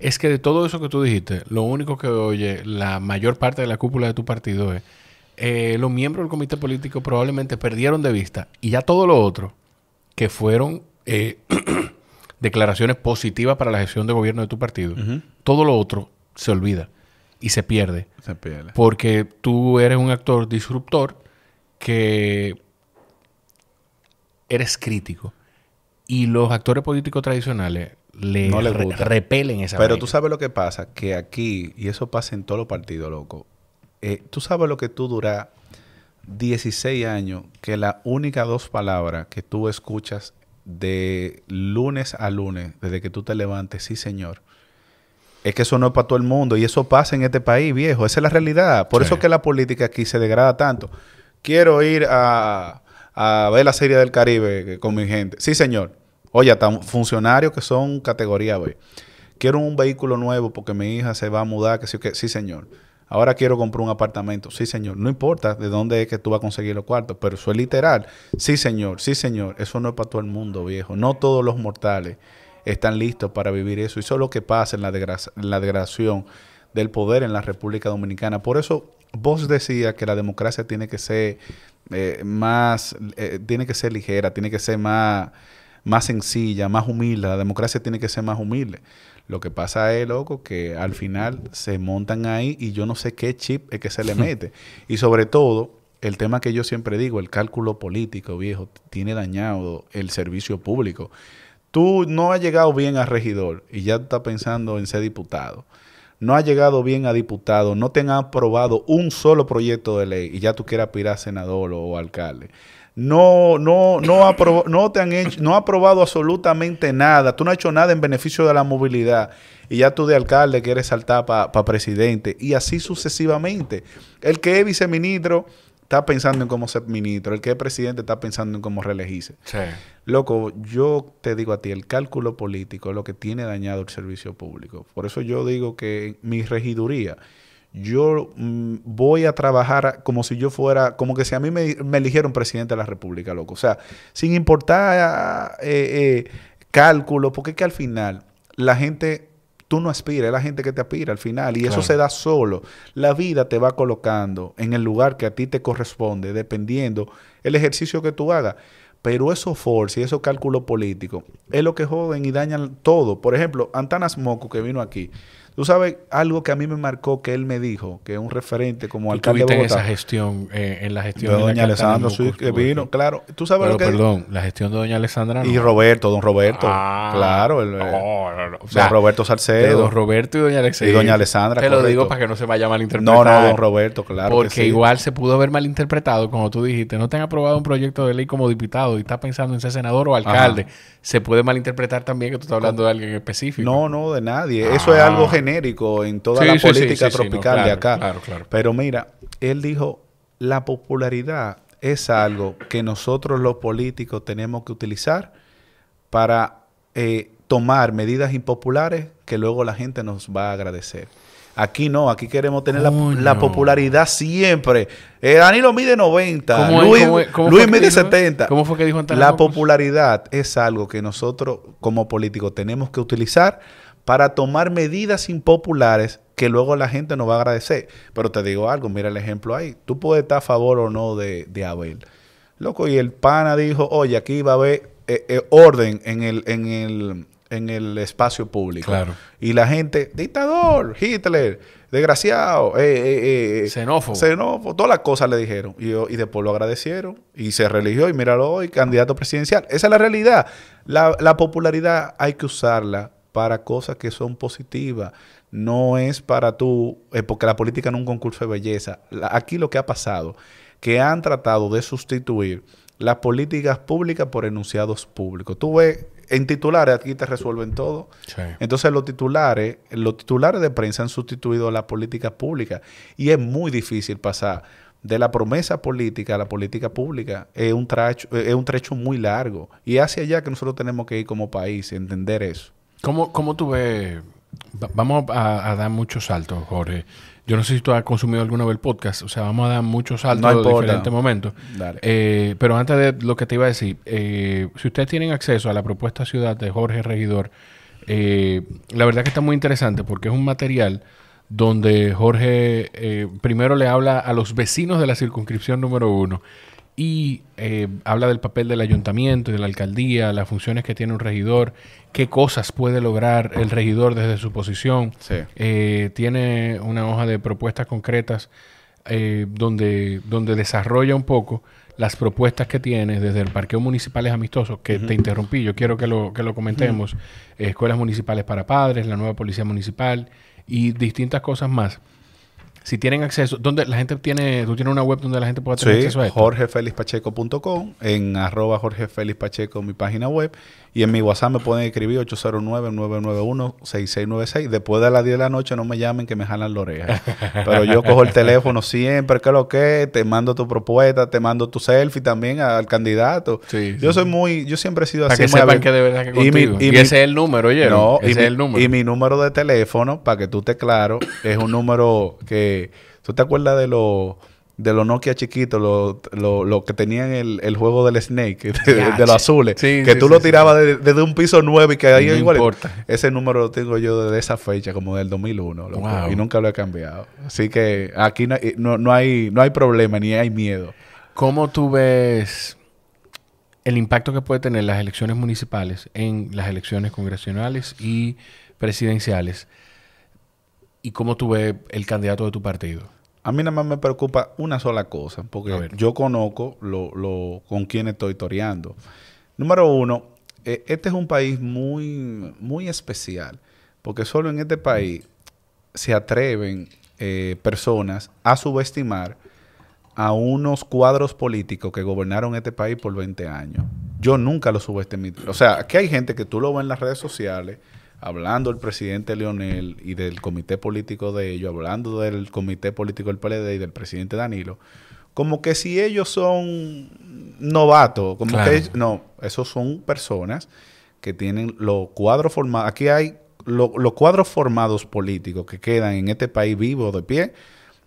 Es que de todo eso que tú dijiste, lo único que oye la mayor parte de la cúpula de tu partido es eh, los miembros del comité político probablemente perdieron de vista y ya todo lo otro que fueron eh, declaraciones positivas para la gestión de gobierno de tu partido, todo lo otro se olvida y Se pierde. Porque tú eres un actor disruptor que eres crítico. Y los actores políticos tradicionales le, repelen esa Pero tú sabes lo que pasa, que aquí, y eso pasa en todos los partidos, loco, eh, tú sabes lo que tú duras 16 años, que la única dos palabras que tú escuchas de lunes a lunes, desde que tú te levantes, sí señor, es que eso no es para todo el mundo y eso pasa en este país, viejo, esa es la realidad. Por eso que la política aquí se degrada tanto. Quiero ir a a ver la serie del Caribe con mi gente. Sí, señor. Oye, funcionarios que son categoría B. Quiero un vehículo nuevo porque mi hija se va a mudar, que sí, sí, señor. Ahora quiero comprar un apartamento. Sí, señor. No importa de dónde es que tú vas a conseguir los cuartos, pero eso es literal. Sí, señor. Sí, señor. Eso no es para todo el mundo, viejo. No todos los mortales están listos para vivir eso. Y eso es lo que pasa en la, degradación del poder en la República Dominicana. Por eso vos decías que la democracia tiene que ser eh, más, eh, tiene que ser ligera, tiene que ser más, más sencilla, más humilde, la democracia tiene que ser más humilde. Lo que pasa es, loco, que al final se montan ahí y yo no sé qué chip es que se le mete. y sobre todo, el tema que yo siempre digo, el cálculo político, viejo, tiene dañado el servicio público. Tú no has llegado bien a regidor y ya estás pensando en ser diputado no ha llegado bien a diputado, no te han aprobado un solo proyecto de ley y ya tú quieres aspirar a senador o alcalde. No, no, no, no te han hecho, no ha aprobado absolutamente nada. Tú no has hecho nada en beneficio de la movilidad y ya tú de alcalde quieres saltar para presidente y así sucesivamente. El que es viceministro está pensando en cómo ser ministro, el que es presidente está pensando en cómo reelegirse. Sí. Loco, yo te digo a ti, el cálculo político es lo que tiene dañado el servicio público. Por eso yo digo que mi regiduría, yo mm, voy a trabajar como si yo fuera, como que si a mí me, eligieron presidente de la República, loco. O sea, sin importar eh, eh, cálculo, porque es que al final la gente Tú no aspiras, es la gente que te aspira al final. Y eso se da solo. La vida te va colocando en el lugar que a ti te corresponde, dependiendo el ejercicio que tú hagas. Pero eso force y eso cálculo político es lo que joden y dañan todo. Por ejemplo, Antanas Moco, que vino aquí, Tú sabes algo que a mí me marcó que él me dijo, que es un referente como alcalde de Bogotá. En esa gestión, eh, en la gestión de doña Alessandra que vino, claro. Tú sabes que perdón, la gestión de doña Alessandra y Roberto, don Roberto, ah. claro, el, eh, don Roberto Salcedo, de don Roberto y doña Alessandra. Y doña Alessandra. Te lo digo para que no se vaya a malinterpretar. No, no, don Roberto, claro. Porque igual se pudo haber malinterpretado, como tú dijiste, no te han aprobado un proyecto de ley como diputado y estás pensando en ser senador o alcalde se puede malinterpretar también que tú estás hablando de alguien específico. No, no, de nadie. Ah. Eso es algo genérico en toda la política tropical de acá. Pero mira, él dijo, la popularidad es algo que nosotros los políticos tenemos que utilizar para eh, tomar medidas impopulares que luego la gente nos va a agradecer. Aquí no, aquí queremos tener la, popularidad siempre. Eh, Danilo mide 90, Luis, mide 70. ¿Cómo fue que dijo La popularidad es algo que nosotros como políticos tenemos que utilizar para tomar medidas impopulares que luego la gente nos va a agradecer. Pero te digo algo, mira el ejemplo ahí. Tú puedes estar a favor o no de, Abel. Loco, y el pana dijo, oye, aquí va a haber eh, eh, orden en el, en el, en el espacio público. Y la gente, dictador, Hitler, desgraciado, eh, eh, eh, xenófobo. todas las cosas le dijeron. Y, después lo agradecieron y se religió y míralo hoy, candidato presidencial. Esa es la realidad. La, popularidad hay que usarla para cosas que son positivas. No es para tú, porque la política no es un concurso de belleza. aquí lo que ha pasado, que han tratado de sustituir las políticas públicas por enunciados públicos. Tú ves en titulares aquí te resuelven todo. Entonces los titulares, los titulares de prensa han sustituido la política pública y es muy difícil pasar de la promesa política a la política pública. Es un, tracho, es un trecho muy largo y hacia allá que nosotros tenemos que ir como país, entender eso. ¿Cómo, cómo tú ves? Vamos a, a dar muchos saltos, Jorge. Yo no sé si tú has consumido alguna vez el podcast. O sea, vamos a dar muchos saltos en diferentes momentos. Eh, pero antes de lo que te iba a decir, eh, si ustedes tienen acceso a la propuesta ciudad de Jorge Regidor, eh, la verdad que está muy interesante porque es un material donde Jorge primero le habla a los vecinos de la circunscripción número uno y eh, habla del papel del ayuntamiento de la alcaldía, las funciones que tiene un regidor, qué cosas puede lograr el regidor desde su posición. Eh, tiene una hoja de propuestas concretas eh, donde, donde desarrolla un poco las propuestas que tiene desde el Parqueo Municipales Amistosos, que te interrumpí, yo quiero que lo, que lo comentemos, escuelas municipales para padres, la nueva policía municipal y distintas cosas más si tienen acceso, ¿Dónde la gente tiene, tú tienes una web donde la gente pueda tener acceso a esto. jorgefelizpacheco.com, en arroba mi página web y en mi WhatsApp me pueden escribir 809-991-6696. Después de las 10 de la noche no me llamen que me jalan la oreja. Pero yo cojo el teléfono siempre, que lo que, te mando tu propuesta, te mando tu selfie también al candidato. yo soy muy, yo siempre he sido así. Que que que Y, ese es el número, oye. ese y es el número. Y mi número de teléfono, para que tú te claro, es un número que... ¿Tú te acuerdas de los de los Nokia chiquitos, lo, lo, que tenían el, el, juego del Snake, de, los azules, que tú lo tirabas desde un piso 9 y que ahí igual. Ese número lo tengo yo desde esa fecha, como del 2001, y nunca lo he cambiado. Así que aquí eh, no, hay, no hay problema ni hay miedo. ¿Cómo tú ves el impacto que puede tener las elecciones municipales en las elecciones congresionales y presidenciales? ¿Y cómo tú ves el candidato de tu partido? A mí nada más me preocupa una sola cosa, porque yo conozco lo, con quién estoy toreando. Número uno, eh, este es un país muy, muy especial, porque solo en este país se atreven eh, personas a subestimar a unos cuadros políticos que gobernaron este país por 20 años. Yo nunca lo subestimé. O sea, que hay gente que tú lo ves en las redes sociales hablando el presidente Leonel y del comité político de ellos, hablando del comité político del PLD y del presidente Danilo, como que si ellos son novatos, como que no, esos son personas que tienen los cuadros formados, aquí hay los cuadros formados políticos que quedan en este país vivo de pie,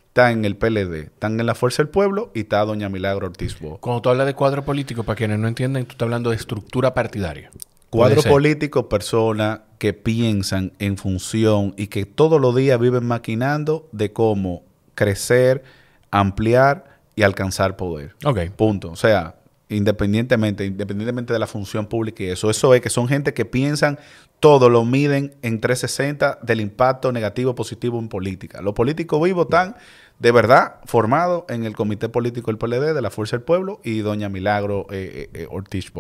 están en el PLD, están en la Fuerza del Pueblo y está Doña Milagro Ortiz Bo. Cuando tú hablas de cuadro político, para quienes no entienden, tú estás hablando de estructura partidaria. Cuadro político, personas que piensan en función y que todos los días viven maquinando de cómo crecer, ampliar y alcanzar poder. Ok. Punto. O sea, independientemente, independientemente de la función pública y eso. Eso es que son gente que piensan todo, lo miden en 360 del impacto negativo, positivo en política. Los políticos vivos están de verdad formados en el Comité Político del PLD, de la Fuerza del Pueblo y Doña Milagro Ortizbo. Eh, eh, eh, Ortiz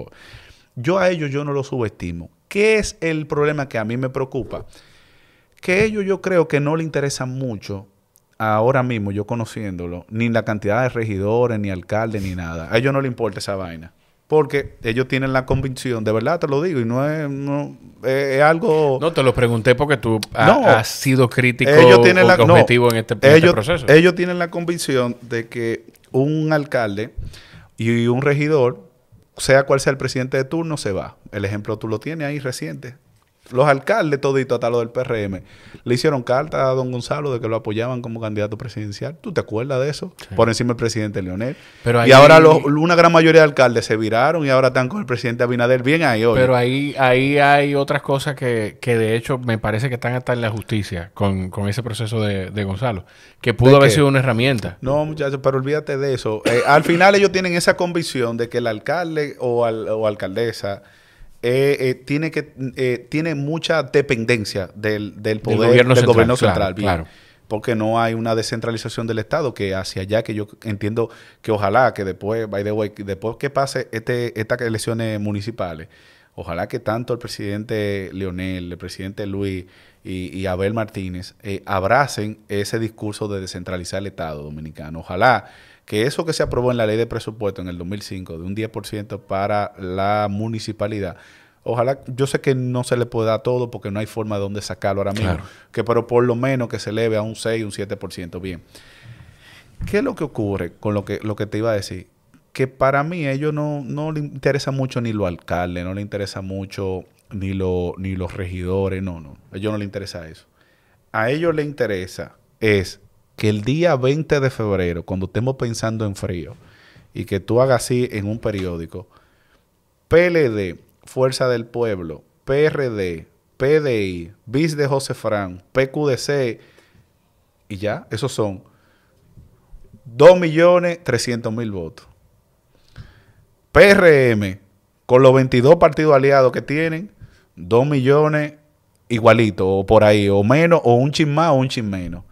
yo a ellos yo no lo subestimo. ¿Qué es el problema que a mí me preocupa? Que ellos yo creo que no le interesa mucho, ahora mismo yo conociéndolo, ni la cantidad de regidores, ni alcaldes, ni nada. A ellos no les importa esa vaina. Porque ellos tienen la convicción, de verdad te lo digo, y no es, algo... No, te lo pregunté porque tú has sido crítico ellos objetivo en, este, este proceso. Ellos tienen la convicción de que un alcalde y un regidor sea cual sea el presidente de turno, se va. El ejemplo tú lo tienes ahí reciente los alcaldes toditos, hasta los del PRM, le hicieron carta a don Gonzalo de que lo apoyaban como candidato presidencial. ¿Tú te acuerdas de eso? Por encima el presidente Leonel. y ahora una gran mayoría de alcaldes se viraron y ahora están con el presidente Abinader. Bien ahí hoy. Pero ahí, ahí hay otras cosas que, que de hecho me parece que están hasta en la justicia con, ese proceso de, Gonzalo, que pudo haber sido una herramienta. No, muchachos, pero olvídate de eso. Eh, al final ellos tienen esa convicción de que el alcalde o, o alcaldesa eh, eh, tiene, que, eh, tiene mucha dependencia del, poder del gobierno central, porque no hay una descentralización del Estado que hacia allá, que yo entiendo que ojalá que después, by the way, después que pase este, estas elecciones municipales, Ojalá que tanto el presidente Leonel, el presidente Luis y, Abel Martínez eh, abracen ese discurso de descentralizar el Estado dominicano. Ojalá que eso que se aprobó en la ley de presupuesto en el 2005 de un 10% para la municipalidad ojalá, yo sé que no se le puede dar todo porque no hay forma de dónde sacarlo ahora mismo, que pero por lo menos que se eleve a un 6, un 7%, bien. ¿Qué es lo que ocurre con lo que, lo que te iba a decir? que para mí ellos no, no le interesa mucho ni lo alcalde no le interesa mucho ni, lo, ni los regidores, no, no, a ellos no le interesa eso. A ellos le interesa es que el día 20 de febrero, cuando estemos pensando en frío, y que tú hagas así en un periódico, PLD, Fuerza del Pueblo, PRD, PDI, BIS de José Fran, PQDC, y ya, esos son 2.300.000 votos. PRM, con los 22 partidos aliados que tienen, 2 millones igualito, o por ahí, o menos, o un chin más, o un chin menos.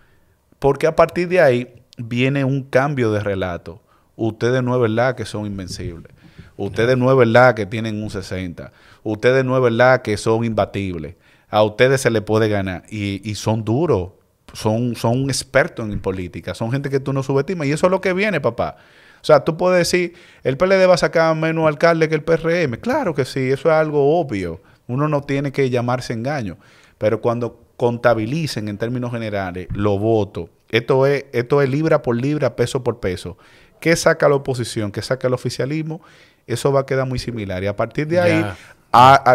Porque a partir de ahí viene un cambio de relato. Ustedes no es verdad que son invencibles. Ustedes no es verdad que tienen un 60. Ustedes no es verdad que son imbatibles. A ustedes se les puede ganar. Y, son duros. Son, son expertos en política. Son gente que tú no subestimas. Y eso es lo que viene, papá. O sea, tú puedes decir, el PLD va a sacar menos alcalde que el PRM. Claro que sí, eso es algo obvio. Uno no tiene que llamarse engaño. Pero cuando contabilicen en términos generales los votos, esto es, esto es libra por libra, peso por peso, ¿qué saca la oposición? ¿Qué saca el oficialismo? Eso va a quedar muy similar. Y a partir de ahí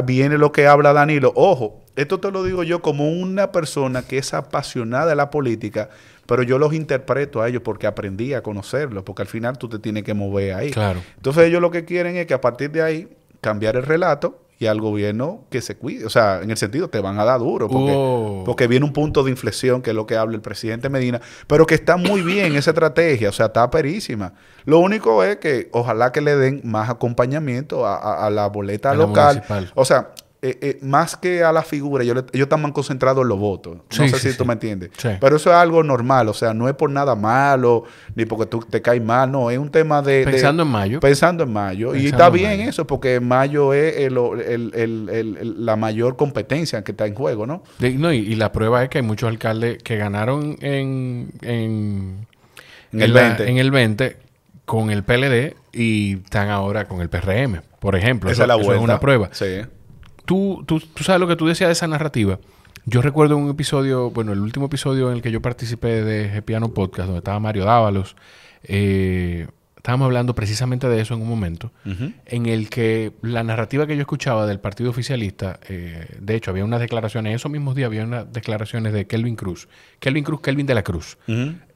viene lo que habla Danilo. Ojo, esto te lo digo yo como una persona que es apasionada de la política pero yo los interpreto a ellos porque aprendí a conocerlos, porque al final tú te tienes que mover ahí. Claro. Entonces ellos lo que quieren es que a partir de ahí cambiar el relato y al gobierno que se cuide. O sea, en el sentido, te van a dar duro, porque, oh. porque viene un punto de inflexión, que es lo que habla el presidente Medina, pero que está muy bien esa estrategia, o sea, está perísima. Lo único es que ojalá que le den más acompañamiento a, la boleta local. o sea, eh, eh, más que a la figura, yo le, ellos más concentrados en los votos. No sé si tú me entiendes. Pero eso es algo normal, o sea, no es por nada malo, ni porque tú te caes mal, no, es un tema de... Pensando en mayo. Pensando en mayo. y está bien eso, porque mayo es el, la mayor competencia que está en juego, ¿no? no y, la prueba es que hay muchos alcaldes que ganaron en... en, en, 20. en el 20 con el PLD y están ahora con el PRM, por ejemplo. Esa es la es una prueba. Sí tú, sabes lo que tú decías de esa narrativa. Yo recuerdo un episodio, bueno, el último episodio en el que yo participé de Piano Podcast, donde estaba Mario Dávalos. Eh, estábamos hablando precisamente de eso en un momento, en el que la narrativa que yo escuchaba del Partido Oficialista, eh, de hecho, había unas declaraciones, En esos mismos días había unas declaraciones de Kelvin Cruz, Kelvin Cruz, Kelvin de la Cruz,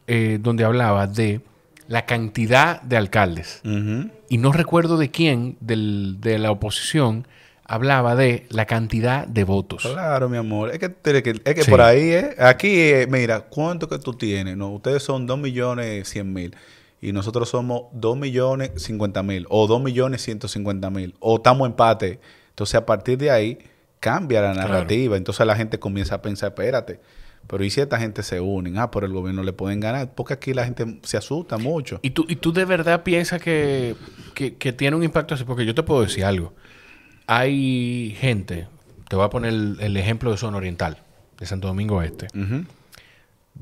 eh, donde hablaba de la cantidad de alcaldes. Y no recuerdo de quién, de la oposición, hablaba de la cantidad de votos. Claro, mi amor. Es que, que, por ahí eh, Aquí, eh, mira, ¿cuánto que tú tienes? No, ustedes son 2 millones 100 mil. Y nosotros somos 2 millones 50 mil. O 2 millones 150 mil. O estamos empate. Entonces, a partir de ahí, cambia la narrativa. Entonces, la gente comienza a pensar, espérate. Pero y si esta gente se une, ah, por el gobierno le pueden ganar, porque aquí la gente se asusta mucho. ¿Y tú, y tú de verdad piensas que tiene un impacto así? Porque yo te puedo decir algo hay gente, te voy a poner el, ejemplo de Zona Oriental, de Santo Domingo Este.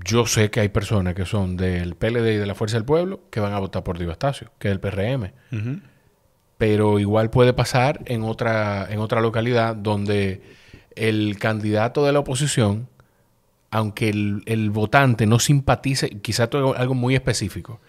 Yo sé que hay personas que son del PLD y de la Fuerza del Pueblo que van a votar por Divastacio, que es el PRM. Pero igual puede pasar en otra, en otra localidad donde el candidato de la oposición, aunque el, votante no simpatice, quizás algo muy específico,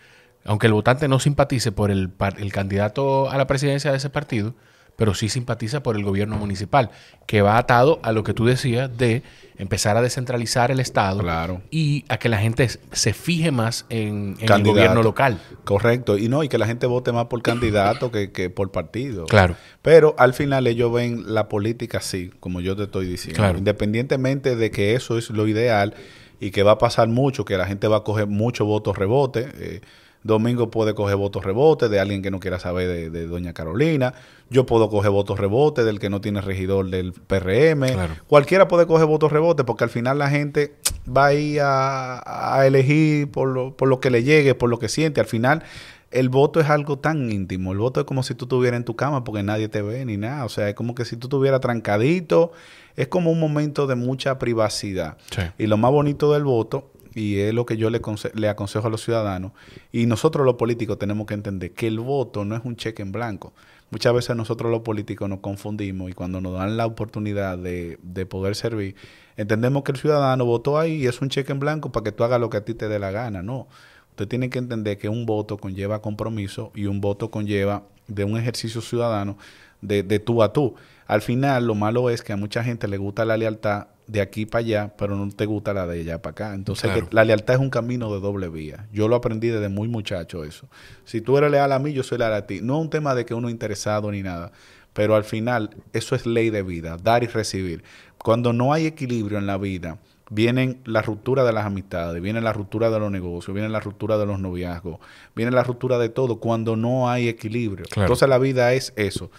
aunque el votante no simpatice por el, el candidato a la presidencia de ese partido, pero sí simpatiza por el gobierno municipal, que va atado a lo que tú decías de empezar a descentralizar el Estado y a que la gente se fije más en, el gobierno local. Correcto, y no, y que la gente vote más por candidato que, por partido. Claro. Pero al final ellos ven la política así, como yo te estoy diciendo. Independientemente de que eso es lo ideal y que va a pasar mucho, que la gente va a coger muchos votos rebote. Eh, Domingo puede coger votos rebote de alguien que no quiera saber de, Doña Carolina. Yo puedo coger votos rebote del que no tiene regidor del PRM. Cualquiera puede coger votos rebote porque al final la gente va ahí a, a elegir por lo, que le llegue, por lo que siente. Al final el voto es algo tan íntimo. El voto es como si tú estuvieras en tu cama porque nadie te ve ni nada. O sea, es como que si tú estuvieras trancadito. Es como un momento de mucha privacidad. Y lo más bonito del voto y es lo que yo le, le aconsejo a los ciudadanos, y nosotros los políticos tenemos que entender que el voto no es un cheque en blanco. Muchas veces nosotros los políticos nos confundimos y cuando nos dan la oportunidad de, de poder servir, entendemos que el ciudadano votó ahí y es un cheque en blanco para que tú hagas lo que a ti te dé la gana. No, usted tiene que entender que un voto conlleva compromiso y un voto conlleva de un ejercicio ciudadano de, de tú a tú. Al final, lo malo es que a mucha gente le gusta la lealtad de aquí para allá, pero no te gusta la de allá para acá. Entonces la lealtad es un camino de doble vía. Yo lo aprendí desde muy muchacho eso. Si tú eres leal a mí, yo soy leal a ti. No es un tema de que uno es interesado ni nada, pero al final eso es ley de vida, dar y recibir. Cuando no hay equilibrio en la vida, vienen la ruptura de las amistades, viene la ruptura de los negocios, viene la ruptura de los noviazgos, viene la ruptura de todo cuando no hay equilibrio. Entonces la vida es eso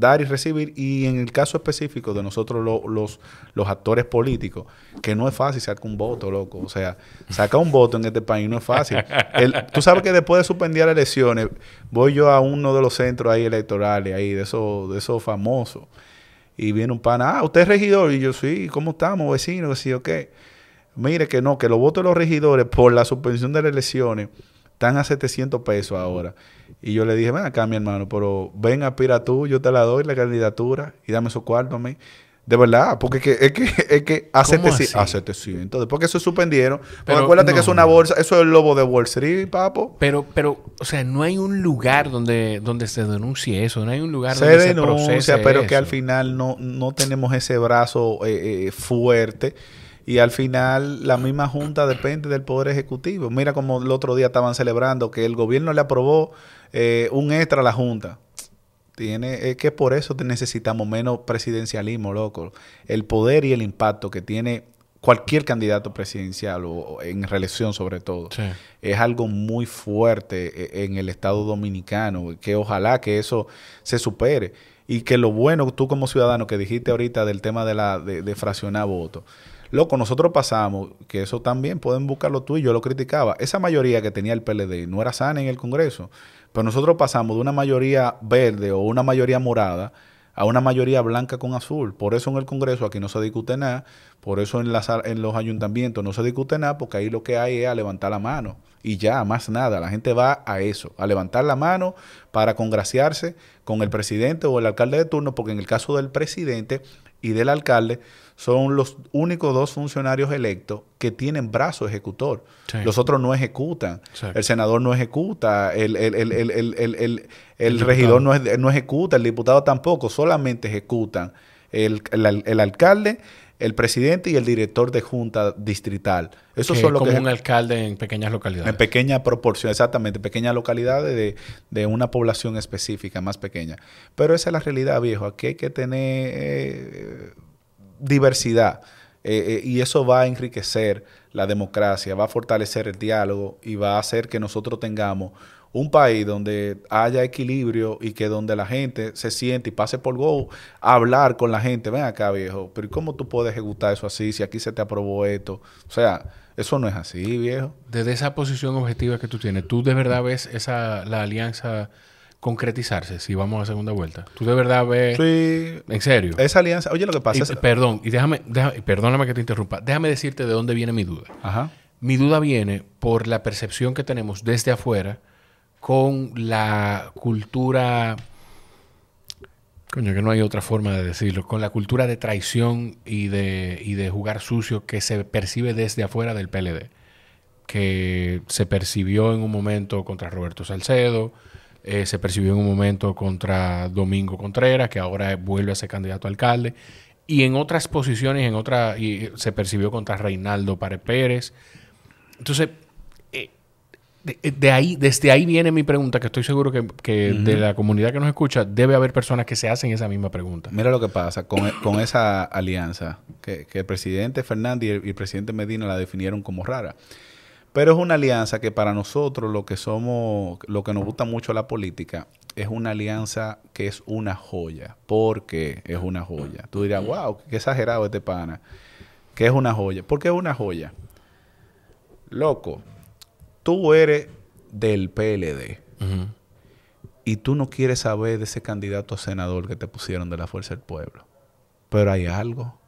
dar y recibir, y en el caso específico de nosotros los, los actores políticos, que no es fácil sacar un voto, loco. O sea, sacar un voto en este país no es fácil. El, Tú sabes que después de suspender elecciones, voy yo a uno de los centros ahí electorales, ahí de esos de esos famosos, y viene un pana, ah, usted es regidor, y yo sí, ¿cómo estamos, vecino? Sí, ok. Mire que no, que los votos de los regidores por la suspensión de las elecciones están a 700 pesos ahora. Y yo le dije, ven acá, mi hermano, pero ven, aspira tú, yo te la doy la candidatura y dame su cuarto a mí. De verdad, porque es que, es que, es que a, 700, a Porque eso suspendieron. Pero acuérdate que es una bolsa, eso es el lobo de Wall Street, papo. Pero, pero, o sea, no hay un lugar donde, donde se denuncie eso, no hay un lugar se donde denuncia, se denuncia, pero que al final no, no tenemos ese brazo eh, eh, fuerte y al final la misma Junta depende del Poder Ejecutivo. Mira como el otro día estaban celebrando que el gobierno le aprobó eh, un extra a la Junta. Tiene, es que por eso necesitamos menos presidencialismo, loco. El poder y el impacto que tiene cualquier candidato presidencial o en reelección sobre todo. Es algo muy fuerte eh, en el Estado dominicano, que ojalá que eso se supere y que lo bueno, tú como ciudadano que dijiste ahorita del tema de, la, de, de fraccionar votos, Loco, nosotros pasamos, que eso también pueden buscarlo tú y yo lo criticaba. Esa mayoría que tenía el PLD no era sana en el Congreso, pero nosotros pasamos de una mayoría verde o una mayoría morada a una mayoría blanca con azul. Por eso en el Congreso aquí no se discute nada, por eso en, en los ayuntamientos no se discute nada, porque ahí lo que hay es a levantar la mano y ya, más nada. La gente va a eso, a levantar la mano para congraciarse con el presidente o el alcalde de turno, porque en el caso del presidente y del alcalde son los únicos dos funcionarios electos que tienen brazo ejecutor. Los otros no ejecutan. El senador no ejecuta, el, regidor no, ejecuta, el diputado tampoco, solamente ejecutan el alcalde el presidente y el director de junta distrital. Eso son como un alcalde en pequeñas localidades. En pequeña proporción, exactamente, pequeñas localidades de, de, una población específica más pequeña. Pero esa es la realidad, viejo. Aquí hay que tener eh, diversidad. Eh, eh, y eso va a enriquecer la democracia, va a fortalecer el diálogo y va a hacer que nosotros tengamos un país donde haya equilibrio y que donde la gente se siente y pase por Go a hablar con la gente. Ven acá, viejo, pero ¿cómo tú puedes ejecutar eso así si aquí se te aprobó esto? O sea, eso no es así, viejo. Desde esa posición objetiva que tú tienes, ¿tú de verdad ves esa, la alianza concretizarse si vamos a segunda vuelta. ¿Tú de verdad ves? Sí. ¿En serio? Esa alianza... Oye, lo que pasa es... Perdón, y déjame, Perdóname que te interrumpa. Déjame decirte de dónde viene mi duda. Ajá. Mi duda viene por la percepción que tenemos desde afuera con la cultura... Coño, que no hay otra forma de decirlo. Con la cultura de traición y de, y de jugar sucio que se percibe desde afuera del PLD. Que se percibió en un momento contra Roberto Salcedo eh, se percibió en un momento contra Domingo Contreras, que ahora vuelve a ser candidato a alcalde. Y en otras posiciones, en otra, y eh, se percibió contra Reinaldo Párez Pérez. Entonces, eh, de, ahí, desde ahí viene mi pregunta, que estoy seguro que, de la comunidad que nos escucha, debe haber personas que se hacen esa misma pregunta. Mira lo que pasa con, con esa alianza, que, el presidente Fernández y el presidente Medina la definieron como rara. Pero es una alianza que para nosotros, lo que somos, lo que nos gusta mucho la política, es una alianza que es una joya. Porque es una joya. Tú dirás, wow, qué exagerado este pana. qué es una joya. ¿Por qué es una joya? Loco, tú eres del PLD. Y tú no quieres saber de ese candidato a senador que te pusieron de la Fuerza del Pueblo. Pero hay algo.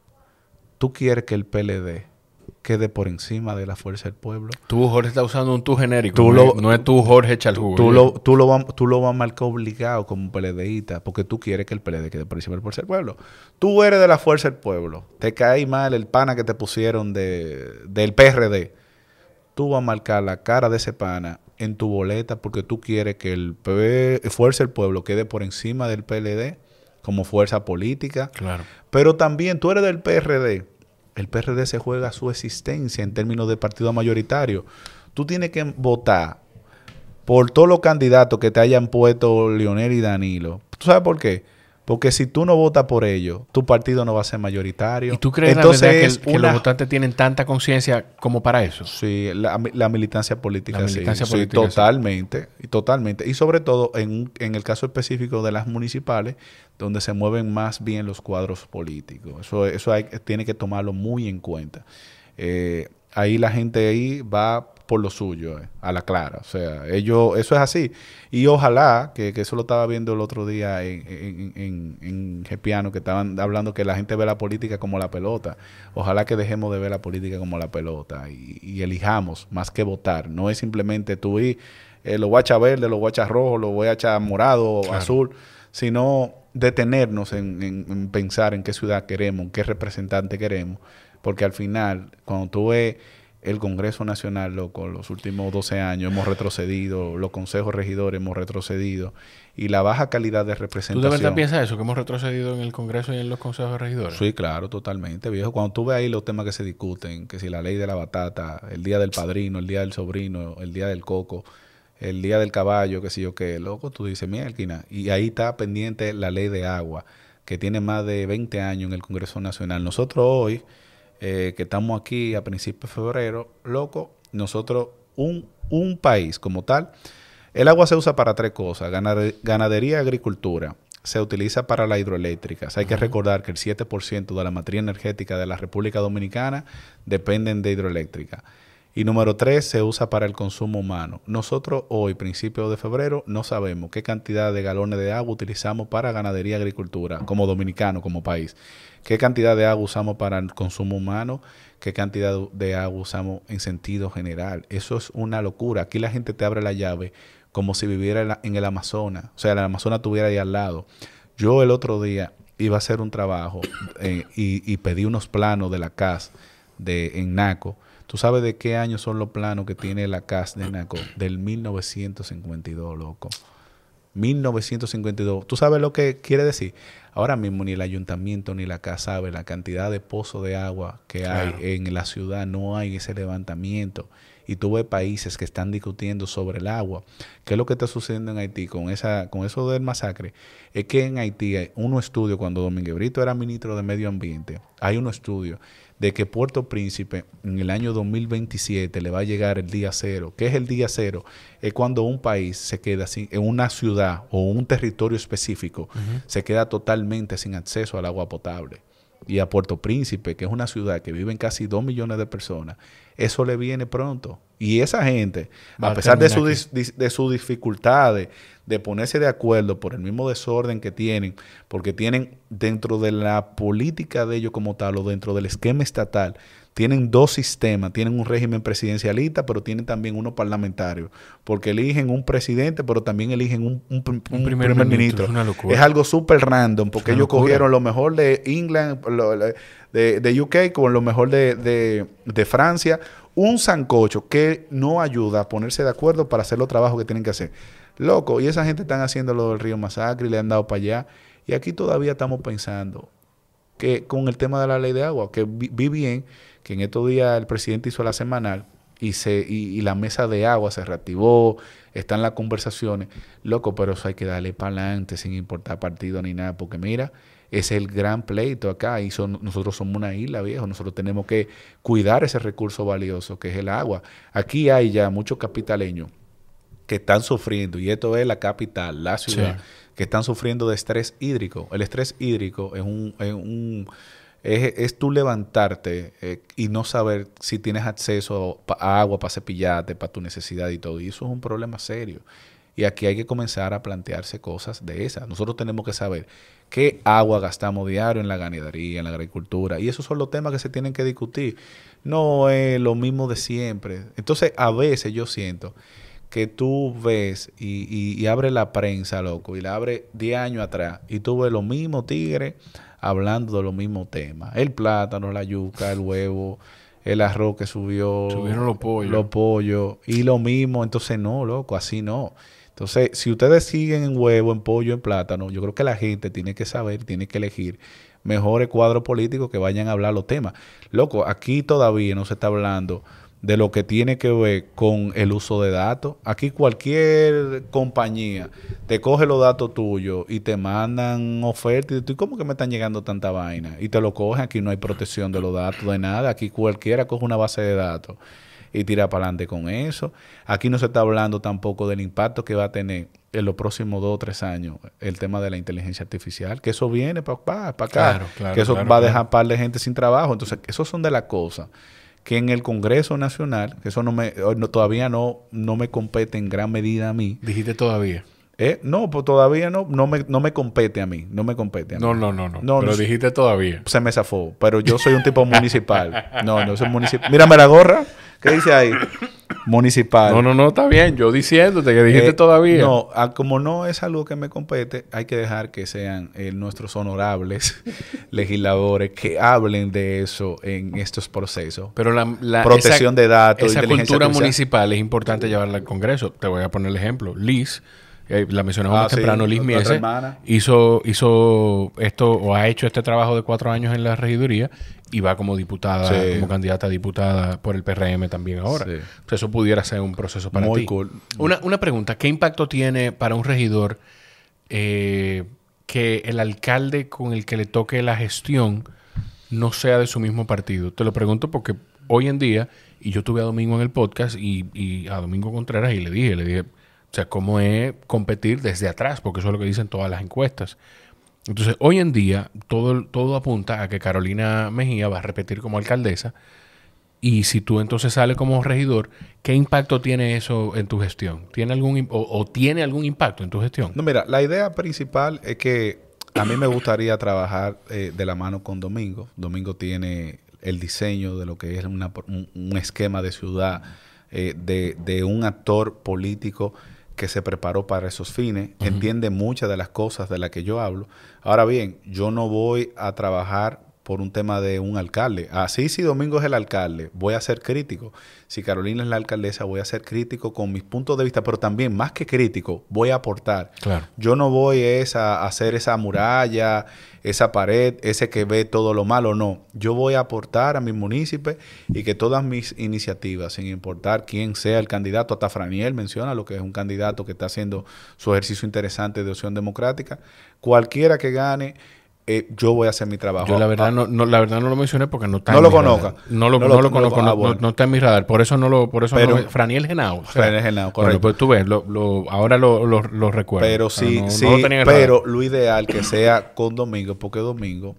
Tú quieres que el PLD quede por encima de la fuerza del pueblo. Tú, Jorge, estás usando un tú genérico. no es tú, Jorge Chaljú. Tú, lo, tú, lo vas, tú lo a marcar obligado como PLDita porque tú quieres que el PLD quede por encima de la fuerza del pueblo. Tú eres de la fuerza del pueblo. Te cae mal el pana que te pusieron de, del PRD. Tú vas a marcar la cara de ese pana en tu boleta porque tú quieres que el fuerza del pueblo quede por encima del PLD como fuerza política. Claro. Pero también tú eres del PRD el PRD se juega su existencia en términos de partido mayoritario. Tú tienes que votar por todos los candidatos que te hayan puesto Leonel y Danilo. ¿Tú sabes por qué? Porque si tú no votas por ellos, tu partido no va a ser mayoritario. ¿Y tú crees que, los votantes tienen tanta conciencia como para eso? Sí, la, militancia política. Sí, totalmente. Y totalmente. Y sobre todo en, el caso específico de las municipales, donde se mueven más bien los cuadros políticos. Eso, eso tiene que tomarlo muy en cuenta. Eh, ahí la gente ahí va por lo suyo, eh, a la clara. O sea, ellos, eso es así. Y ojalá, que, eso lo estaba viendo el otro día en, en, en, Gepiano, que estaban hablando que la gente ve la política como la pelota. Ojalá que dejemos de ver la política como la pelota y, elijamos más que votar. No es simplemente tú y eh, lo voy a echar verde, lo voy a echar rojo, lo voy a echar morado, azul, sino detenernos en pensar en qué ciudad queremos, en qué representante queremos porque al final, cuando tú ves el Congreso Nacional, loco, los últimos 12 años hemos retrocedido, los consejos regidores hemos retrocedido y la baja calidad de representación. ¿Tú de verdad piensas eso, que hemos retrocedido en el Congreso y en los consejos regidores? Sí, claro, totalmente, viejo. Cuando tú ves ahí los temas que se discuten, que si la ley de la batata, el día del padrino, el día del sobrino, el día del coco, el día del caballo, que si yo qué, loco, tú dices, mierda, y ahí está pendiente la ley de agua, que tiene más de 20 años en el Congreso Nacional. Nosotros hoy eh, que estamos aquí a principios de febrero, loco, nosotros, un, país como tal, el agua se usa para tres cosas, ganadería, y agricultura, se utiliza para la hidroeléctrica. hay que recordar que el 7% de la materia energética de la República Dominicana dependen de hidroeléctrica. Y número tres, se usa para el consumo humano. Nosotros hoy, principio de febrero, no sabemos qué cantidad de galones de agua utilizamos para ganadería y agricultura, como dominicano, como país. Qué cantidad de agua usamos para el consumo humano, qué cantidad de agua usamos en sentido general. Eso es una locura. Aquí la gente te abre la llave como si viviera en, el Amazonas. O sea, el Amazonas estuviera ahí al lado. Yo el otro día iba a hacer un trabajo eh, y, pedí unos planos de la CAS de, en NACO ¿Tú sabes de qué año son los planos que tiene la CAS de NACO? Del 1952, loco. 1952. ¿Tú sabes lo que quiere decir? Ahora mismo ni el ayuntamiento ni la CAS sabe la cantidad de pozos de agua que hay en la ciudad. No hay ese levantamiento. Y tú ves países que están discutiendo sobre el agua. ¿Qué es lo que está sucediendo en Haití con, esa, con eso del masacre? Es que en Haití hay un estudio, cuando Brito era ministro de Medio Ambiente, hay un estudio de que Puerto Príncipe en el año 2027 le va a llegar el día cero. ¿Qué es el día cero? Es cuando un país se queda sin, en una ciudad o un territorio específico, se queda totalmente sin acceso al agua potable y a Puerto Príncipe, que es una ciudad que viven casi dos millones de personas, eso le viene pronto. Y esa gente, a pesar de, de sus dificultades, de ponerse de acuerdo por el mismo desorden que tienen, porque tienen dentro de la política de ellos como tal o dentro del esquema estatal, tienen dos sistemas, tienen un régimen presidencialista, pero tienen también uno parlamentario, porque eligen un presidente, pero también eligen un, primer, ministro. Es, es, algo súper random, porque ellos cogieron lo mejor de England, de, UK, con lo mejor de, Francia, un sancocho que no ayuda a ponerse de acuerdo para hacer los trabajos que tienen que hacer. Loco, y esa gente están haciendo lo del río Masacre y le han dado para allá. Y aquí todavía estamos pensando, que con el tema de la ley de agua, que vi, bien que en estos días el presidente hizo la semanal y, se, y, la mesa de agua se reactivó, están las conversaciones. Loco, pero eso hay que darle para adelante sin importar partido ni nada, porque mira, es el gran pleito acá y son, nosotros somos una isla, vieja, nosotros tenemos que cuidar ese recurso valioso que es el agua. Aquí hay ya muchos capitaleños que están sufriendo, y esto es la capital, la ciudad, que están sufriendo de estrés hídrico. El estrés hídrico es un... Es un tú levantarte eh, y no saber si tienes acceso a agua para cepillarte, para tu necesidad y todo. Y eso es un problema serio. Y aquí hay que comenzar a plantearse cosas de esas. Nosotros tenemos que saber qué agua gastamos diario en la ganadería, en la agricultura. Y esos son los temas que se tienen que discutir. No es lo mismo de siempre. Entonces, a veces yo siento que tú ves y, y, abre la prensa, loco, y la abre 10 años atrás, y tú ves los mismos tigres hablando de los mismos temas. El plátano, la yuca, el huevo, el arroz que subió. Subieron los pollos. Los pollos. Y lo mismo. Entonces, no, loco, así no. Entonces, si ustedes siguen en huevo, en pollo, en plátano, yo creo que la gente tiene que saber, tiene que elegir mejores cuadros políticos que vayan a hablar los temas. Loco, aquí todavía no se está hablando de lo que tiene que ver con el uso de datos. Aquí cualquier compañía te coge los datos tuyos y te mandan ofertas y tú, ¿cómo que me están llegando tanta vaina? Y te lo cogen, aquí no hay protección de los datos, de nada, aquí cualquiera coge una base de datos y tira para adelante con eso. Aquí no se está hablando tampoco del impacto que va a tener en los próximos dos o tres años el tema de la inteligencia artificial, que eso viene para acá, claro, claro, que eso va a dejar par de gente sin trabajo. Entonces, esos son de las cosas que en el Congreso Nacional, que eso no me, todavía no, no me compete en gran medida a mí. Dijiste todavía. Eh, no, pues todavía no, no me, no me compete a mí, no me compete a mí. No, no, no, no. no pero dijiste todavía. Se me zafó, pero yo soy un tipo municipal. No, no soy municipal. Mírame la gorra, ¿qué dice ahí? municipal. No, no, no, está bien. Yo diciéndote que dijiste eh, todavía. No, como no es algo que me compete, hay que dejar que sean eh, nuestros honorables legisladores que hablen de eso en estos procesos. Pero la, protección de datos, esa cultura municipal es importante llevarla al Congreso. Te voy a poner el ejemplo. Liz eh, la mencionamos más ah, temprano, Liz hizo, hizo esto o ha hecho este trabajo de cuatro años en la regiduría y va como diputada, como candidata a diputada por el PRM también ahora. Entonces, eso pudiera ser un proceso para ti. Una, pregunta, ¿qué impacto tiene para un regidor eh, que el alcalde con el que le toque la gestión no sea de su mismo partido? Te lo pregunto porque hoy en día, y yo tuve a Domingo en el podcast y, y a Domingo Contreras y le dije, le dije o sea, cómo es competir desde atrás, porque eso es lo que dicen todas las encuestas. Entonces, hoy en día, todo, todo apunta a que Carolina Mejía va a repetir como alcaldesa. Y si tú entonces sales como regidor, ¿qué impacto tiene eso en tu gestión? ¿Tiene algún o, tiene algún impacto en tu gestión? No, mira, la idea principal es que a mí me gustaría trabajar eh, de la mano con Domingo. Domingo tiene el diseño de lo que es un, esquema de ciudad, eh, de, de un actor político que se preparó para esos fines, entiende muchas de las cosas de las que yo hablo. Ahora bien, yo no voy a trabajar por un tema de un alcalde. Así, si Domingo es el alcalde, voy a ser crítico. Si Carolina es la alcaldesa, voy a ser crítico con mis puntos de vista, pero también, más que crítico, voy a aportar. Claro. Yo no voy es a hacer esa muralla, esa pared, ese que ve todo lo malo, no. Yo voy a aportar a mi municipio y que todas mis iniciativas, sin importar quién sea el candidato, hasta Franiel menciona lo que es un candidato que está haciendo su ejercicio interesante de opción democrática, cualquiera que gane eh, yo voy a hacer mi trabajo. Yo la verdad, ah. no, no, la verdad no lo mencioné porque no está en mi radar. No lo, no no lo conozco. Ah, no, está en mi radar. Por eso no lo... Por eso pero, Franiel Genao. Franiel Genao, correcto. Bueno, pues tú ves, ahora lo, recuerdo. Pero sí, sí. pero lo ideal que sea con Domingo, porque Domingo...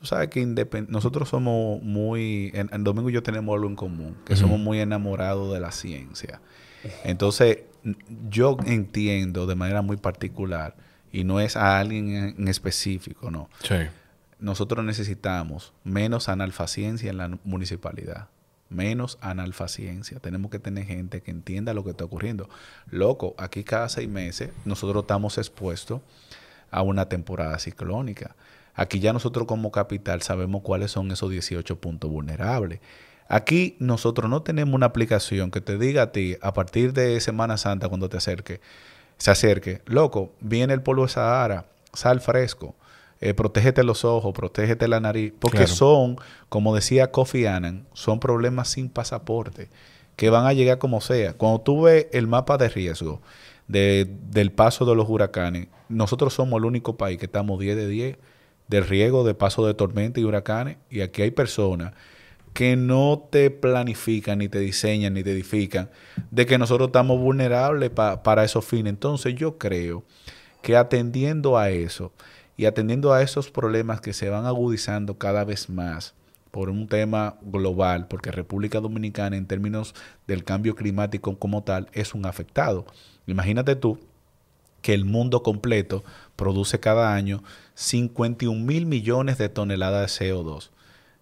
Tú sabes que nosotros somos muy... En, Domingo y yo tenemos algo en común, que somos muy enamorados de la ciencia. Entonces, yo entiendo de manera muy particular y no es a alguien en específico, no. Sí. Nosotros necesitamos menos analfaciencia en la municipalidad. Menos analfaciencia. Tenemos que tener gente que entienda lo que está ocurriendo. Loco, aquí cada seis meses nosotros estamos expuestos a una temporada ciclónica. Aquí ya nosotros como capital sabemos cuáles son esos 18 puntos vulnerables. Aquí nosotros no tenemos una aplicación que te diga a ti a partir de Semana Santa cuando te acerque se acerque. Loco, viene el polvo de Sahara, sal fresco, eh, protégete los ojos, protégete la nariz, porque son, como decía Kofi Annan, son problemas sin pasaporte, que van a llegar como sea. Cuando tú ves el mapa de riesgo del paso de los huracanes, nosotros somos el único país que estamos 10 de 10 de riesgo de paso de tormenta y huracanes, y aquí hay personas que no te planifican, ni te diseñan, ni te edifican, de que nosotros estamos vulnerables para esos fines. Entonces yo creo que atendiendo a eso y atendiendo a esos problemas que se van agudizando cada vez más por un tema global, porque República Dominicana en términos del cambio climático como tal es un afectado. Imagínate tú que el mundo completo produce cada año 51 mil millones de toneladas de CO2.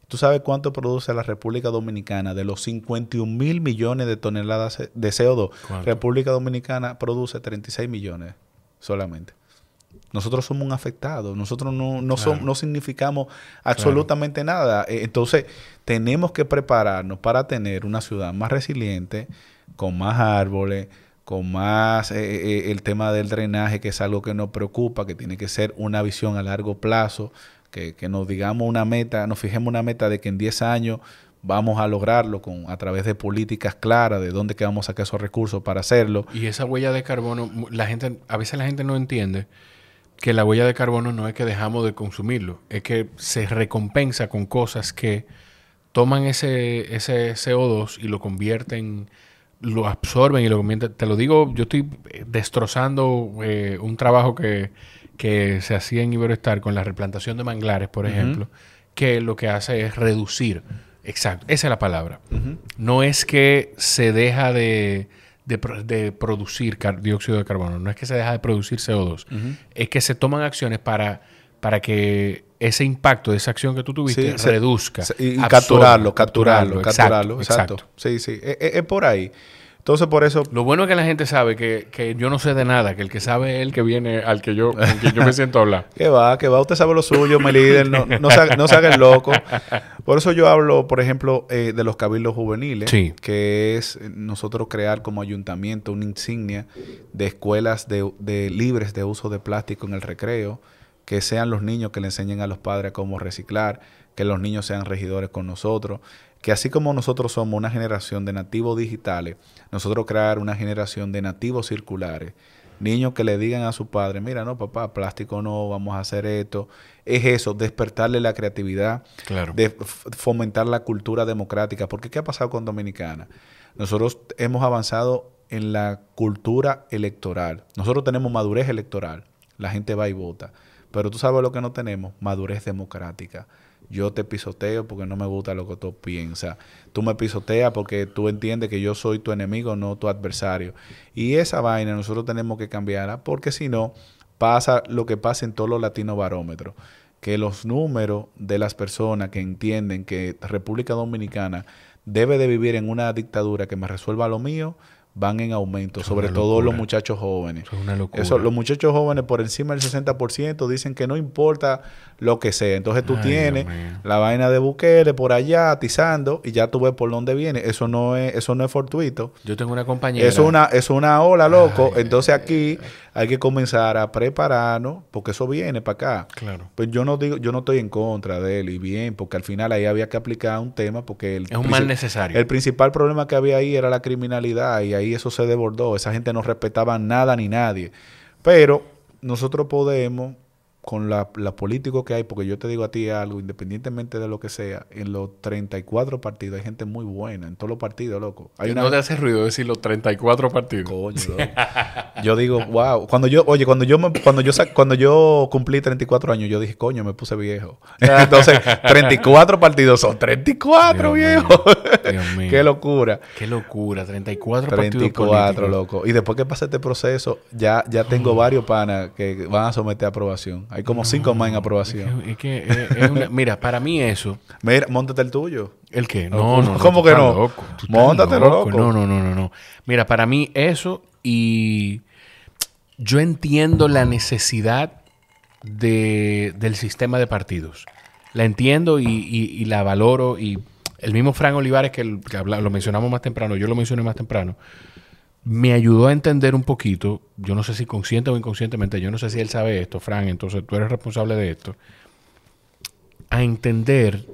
¿Tú sabes cuánto produce la República Dominicana de los 51 mil millones de toneladas de CO2? República Dominicana produce 36 millones solamente. Nosotros somos un afectado, nosotros no, no, significamos absolutamente nada. E, entonces, tenemos que prepararnos para tener una ciudad más resiliente, con más árboles, con más eh, eh, el tema del drenaje, que es algo que nos preocupa, que tiene que ser una visión a largo plazo, que, nos digamos una meta, nos fijemos una meta de que en 10 años vamos a lograrlo con, a través de políticas claras de dónde que vamos a sacar esos recursos para hacerlo. Y esa huella de carbono, la gente, a veces la gente no entiende que la huella de carbono no es que dejamos de consumirlo, es que se recompensa con cosas que toman ese, ese CO2 y lo convierten, lo absorben y lo convierten. Te lo digo, yo estoy eh, destrozando eh, un trabajo que que se hacía en Iberoestar con la replantación de manglares, por ejemplo, que lo que hace es reducir. Exacto, esa es la palabra. No es que se deja de, de, producir dióxido de carbono, no es que se deja de producir CO2, es que se toman acciones para, para que ese impacto de esa acción que tú tuviste se, reduzca. y capturarlo, capturarlo, capturarlo. Exacto, Sí, sí, es por ahí. Entonces, por eso. Lo bueno es que la gente sabe que, yo no sé de nada, que el que sabe es el que viene al que yo, yo me siento a hablar. que va, que va, usted sabe lo suyo, mi líder, no, no, se, no se haga el loco. Por eso yo hablo, por ejemplo, eh, de los cabildos juveniles, que es eh, nosotros crear como ayuntamiento una insignia de escuelas de, de libres de uso de plástico en el recreo, que sean los niños que le enseñen a los padres cómo reciclar, que los niños sean regidores con nosotros, que así como nosotros somos una generación de nativos digitales, nosotros crear una generación de nativos circulares, niños que le digan a su padre, mira, no, papá, plástico no, vamos a hacer esto, es eso, despertarle la creatividad, claro. de fomentar la cultura democrática, porque ¿qué ha pasado con Dominicana? Nosotros hemos avanzado en la cultura electoral, nosotros tenemos madurez electoral, la gente va y vota, pero tú sabes lo que no tenemos, madurez democrática yo te pisoteo porque no me gusta lo que tú piensas. Tú me pisoteas porque tú entiendes que yo soy tu enemigo, no tu adversario. Y esa vaina nosotros tenemos que cambiarla porque si no, pasa lo que pasa en todos los latinos barómetros. Que los números de las personas que entienden que República Dominicana debe de vivir en una dictadura que me resuelva lo mío, van en aumento, sobre todo los muchachos jóvenes. Es una locura. Eso, los muchachos jóvenes por encima del 60% dicen que no importa lo que sea. Entonces tú tienes la vaina de Bukele por allá atizando y ya tú ves por dónde viene. Eso no es eso no es fortuito. Yo tengo una compañera. una es una ola, loco. Entonces aquí hay que comenzar a prepararnos porque eso viene para acá. Claro. Pues yo no digo yo no estoy en contra de él y bien, porque al final ahí había que aplicar un tema porque es un mal necesario. El principal problema que había ahí era la criminalidad y ahí eso se desbordó. Esa gente no respetaba nada ni nadie. Pero nosotros podemos con la, la político que hay, porque yo te digo a ti algo, independientemente de lo que sea, en los 34 partidos hay gente muy buena, en todos los partidos, loco. Hay una... No te hace ruido decir los 34 partidos. Coño, yo digo, wow. Cuando yo, oye, cuando yo, cuando yo, cuando yo cumplí 34 años, yo dije, coño, me puse viejo. Entonces, 34 partidos son 34, viejos... viejo. Qué locura. Qué locura, 34 partidos 34, loco. Y después que pase este proceso, ya, ya tengo varios panas que van a someter a aprobación. Hay como cinco más en aprobación. mira, para mí eso. Mira, montate el tuyo. ¿El qué? No, no, ¿Cómo que no? Loco. loco. No, no, no, no, Mira, para mí eso y yo entiendo la necesidad del sistema de partidos. La entiendo y, la valoro. Y el mismo Frank Olivares que, lo mencionamos más temprano, yo lo mencioné más temprano me ayudó a entender un poquito, yo no sé si consciente o inconscientemente, yo no sé si él sabe esto, Fran, entonces tú eres responsable de esto, a entender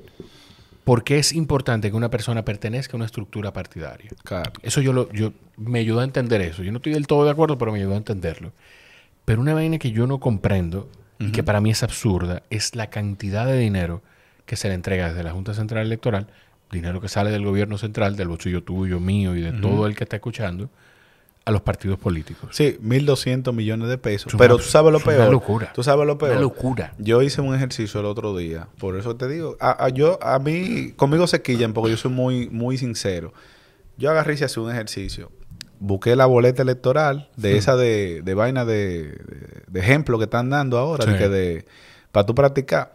por qué es importante que una persona pertenezca a una estructura partidaria. Eso yo, lo, yo me ayudó a entender eso. Yo no estoy del todo de acuerdo, pero me ayudó a entenderlo. Pero una vaina que yo no comprendo y que para mí es absurda es la cantidad de dinero que se le entrega desde la Junta Central Electoral, dinero que sale del gobierno central, del bolsillo tuyo, mío y de todo el que está escuchando a los partidos políticos. Sí, 1.200 millones de pesos. pero tú sabes lo peor. locura. Tú sabes lo peor. locura. Yo hice un ejercicio el otro día. Por eso te digo. A, yo, a mí, conmigo se quillan porque yo soy muy, muy sincero. Yo agarré y hice un ejercicio. Busqué la boleta electoral de esa de, de vaina de, ejemplo que están dando ahora. que de, para tú practicar.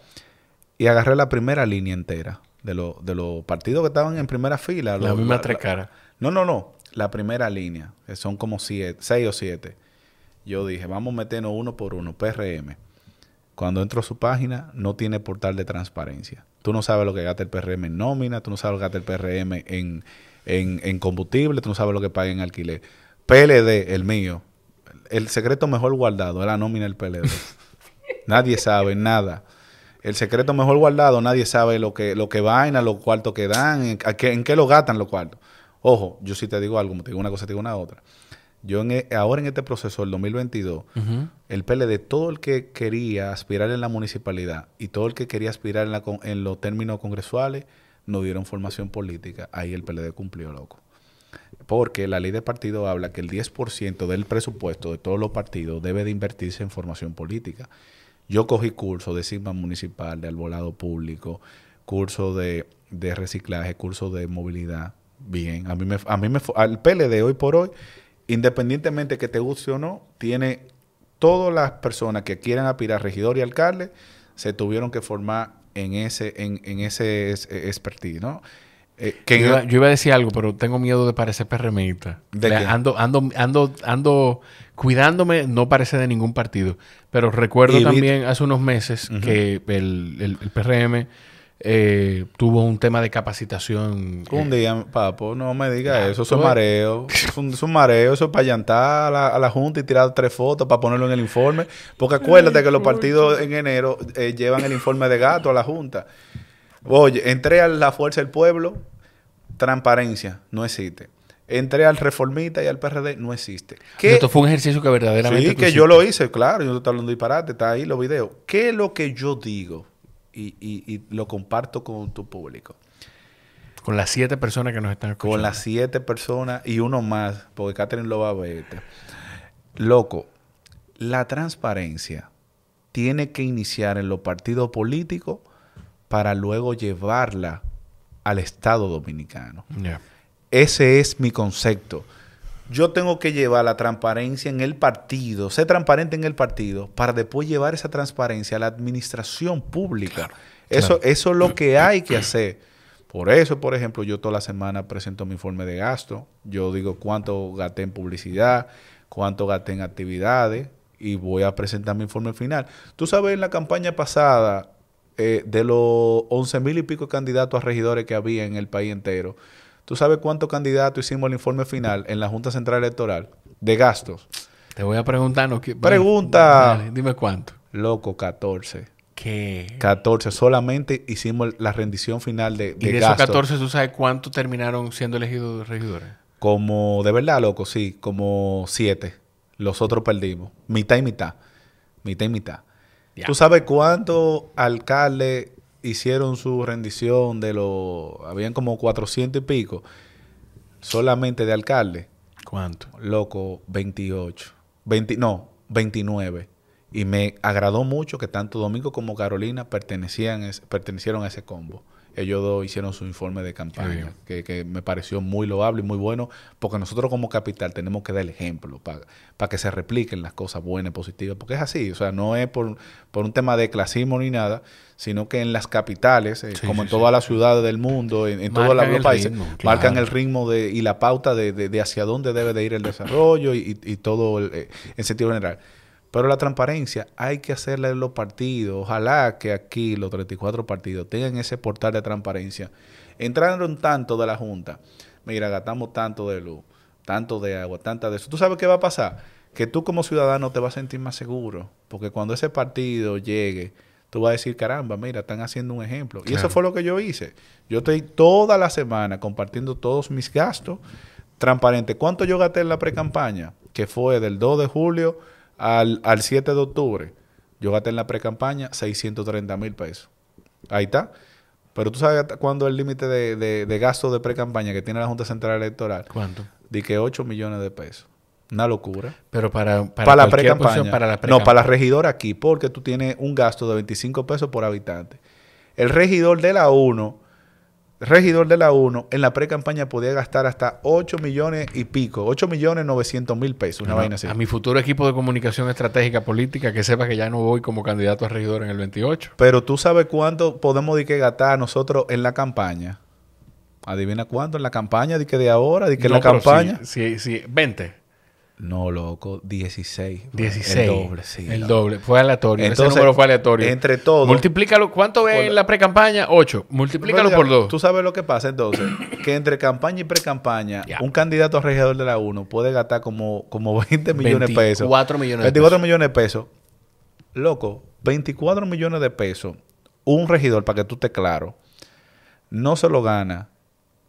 Y agarré la primera línea entera de, de los partidos que estaban en primera fila. La misma tres caras. No, no, no la primera línea, que son como siete, seis o siete, yo dije, vamos meternos uno por uno, PRM. Cuando entro a su página, no tiene portal de transparencia. Tú no sabes lo que gasta el PRM en nómina, tú no sabes lo que gasta el PRM en, en, combustible, tú no sabes lo que paga en alquiler. PLD, el mío, el secreto mejor guardado es la nómina el PLD. nadie sabe nada. El secreto mejor guardado, nadie sabe lo que, lo que vaina, los cuartos que dan, en, en qué lo gastan los cuartos. Ojo, yo sí te digo algo, te digo una cosa, te digo una otra. Yo e, ahora en este proceso el 2022, el PLD, todo el que quería aspirar en la municipalidad y todo el que quería aspirar en, los términos congresuales, no dieron formación política. Ahí el PLD cumplió, loco. Porque la ley de partido habla que el 10% del presupuesto de todos los partidos debe de invertirse en formación política. Yo cogí cursos de Sigma Municipal, de Alvolado Público, cursos de, de reciclaje, cursos de movilidad bien. A mí me, a mí me, al PLD hoy por hoy, independientemente que te guste o no, tiene todas las personas que quieran aspirar regidor y alcalde se tuvieron que formar en ese, en, ese e, expertise, ¿no? Eh, que yo, iba, a decir algo, pero tengo miedo de parecer perremita. ando, ando, ando, ando cuidándome, no parece de ningún partido. Pero recuerdo también hace unos meses que el, el PRM eh, tuvo un tema de capacitación. Un eh, día, papo, no me digas eso. Eso es mareo. mareos Eso para llantar a la, Junta y tirar tres fotos para ponerlo en el informe. Porque acuérdate que los partidos en enero eh, llevan el informe de gato a la Junta. Oye, entre a la Fuerza del Pueblo, transparencia, no existe. Entre al Reformista y al PRD, no existe. Esto fue un ejercicio que verdaderamente. Sí, que yo lo hice, claro, yo estoy hablando de disparate, está ahí los videos. ¿Qué es lo que yo digo? y, y, lo comparto con tu público. Con las siete personas que nos están escuchando. Con las siete personas y uno más, porque Catherine lo va a ver. Loco, la transparencia tiene que iniciar en los partidos políticos para luego llevarla al Estado dominicano. Ese es mi concepto yo tengo que llevar la transparencia en el partido, ser transparente en el partido, para después llevar esa transparencia a la administración pública. eso, eso es lo que hay que hacer. Por eso, por ejemplo, yo toda la semana presento mi informe de gasto. Yo digo cuánto gasté en publicidad, cuánto gasté en actividades y voy a presentar mi informe final. Tú sabes, en la campaña pasada, eh, de los once mil y pico candidatos a regidores que había en el país entero, ¿Tú sabes cuántos candidatos hicimos el informe final en la Junta Central Electoral de gastos? Te voy a preguntar. No, Pregunta. dime cuánto. Loco, 14. ¿Qué? 14. Solamente hicimos la rendición final de, gastos. ¿Y de esos 14 tú sabes cuántos terminaron siendo elegidos regidores? Como, de verdad, loco, sí. Como 7. Los otros perdimos. Mitad y mitad. Mitad y mitad. ¿Tú sabes cuántos alcaldes hicieron su rendición de los... Habían como cuatrocientos y pico solamente de alcalde. ¿Cuánto? Loco, 28. no, 29. Y me agradó mucho que tanto Domingo como Carolina pertenecían, pertenecieron a ese combo ellos hicieron su informe de campaña, que, me pareció muy loable y muy bueno, porque nosotros como capital tenemos que dar el ejemplo para que se repliquen las cosas buenas y positivas, porque es así, o sea, no es por, por un tema de clasismo ni nada, sino que en las capitales, eh, como en todas las ciudades del mundo, en, todos los países, marcan el ritmo y la pauta de, de, hacia dónde debe de ir el desarrollo y, todo eh, en sentido general. Pero la transparencia hay que hacerla en los partidos. Ojalá que aquí los 34 partidos tengan ese portal de transparencia. Entraron tanto de la Junta. Mira, gastamos tanto de luz, tanto de agua, tanta de eso. ¿Tú sabes qué va a pasar? Que tú como ciudadano te vas a sentir más seguro. Porque cuando ese partido llegue, tú vas a decir, caramba, mira, están haciendo un ejemplo. Y eso fue lo que yo hice. Yo estoy toda la semana compartiendo todos mis gastos transparentes. ¿Cuánto yo gasté en la pre-campaña? Que fue del 2 de julio al, 7 de octubre, yo gasté en la pre-campaña 630 mil pesos. Ahí está. Pero tú sabes cuándo es el límite de, de, gasto de pre-campaña que tiene la Junta Central Electoral. ¿Cuánto? De que 8 millones de pesos. Una locura. Pero para, para, la pre-campaña. Para no, para la regidora aquí, porque tú tienes un gasto de 25 pesos por habitante. El regidor de la 1 regidor de la 1 en la pre-campaña podía gastar hasta 8 millones y pico, 8 millones 900 mil pesos, una vaina A mi futuro equipo de comunicación estratégica política que sepa que ya no voy como candidato a regidor en el 28. Pero tú sabes cuánto podemos que gastar nosotros en la campaña. Adivina cuánto en la campaña, de que de ahora, de que en la campaña. Sí, sí, sí, 20. No, loco, 16. 16. El doble, sí. El doble. Fue aleatorio. Entonces, Ese número fue aleatorio. Entre todos. Multiplícalo. ¿Cuánto ve en la pre-campaña? 8. Multiplícalo por 2. Tú sabes lo que pasa entonces. que entre campaña y pre-campaña, un candidato a regidor de la 1 puede gastar como, como 20 millones de pesos. 24 millones de pesos. millones de pesos. Loco, 24 millones de pesos. Un regidor, para que tú estés claro, no se lo gana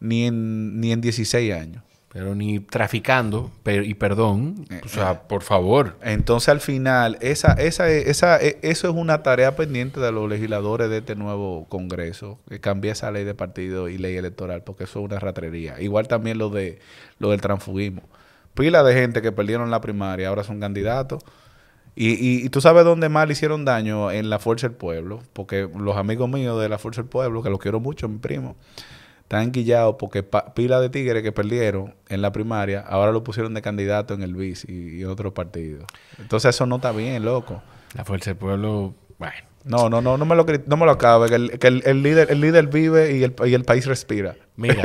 ni ni en 16 años. Pero ni traficando, y perdón, eh, o sea, eh. por favor. Entonces al final, esa, esa, esa, e, eso es una tarea pendiente de los legisladores de este nuevo Congreso, que cambie esa ley de partido y ley electoral, porque eso es una ratrería. Igual también lo, de, lo del transfugismo. Pila de gente que perdieron la primaria, ahora son candidatos. Y, y, y, tú sabes dónde más hicieron daño en la Fuerza del Pueblo, porque los amigos míos de la Fuerza del Pueblo, que los quiero mucho, mi primo, están guillados porque pila de tigres que perdieron en la primaria, ahora lo pusieron de candidato en el BIS y, otro otros partidos. Entonces eso no está bien, loco. La fuerza del pueblo, bueno. No, no, no, no me lo, no me lo acabe, que, el, que el, líder, el líder vive y el, país respira. Mira,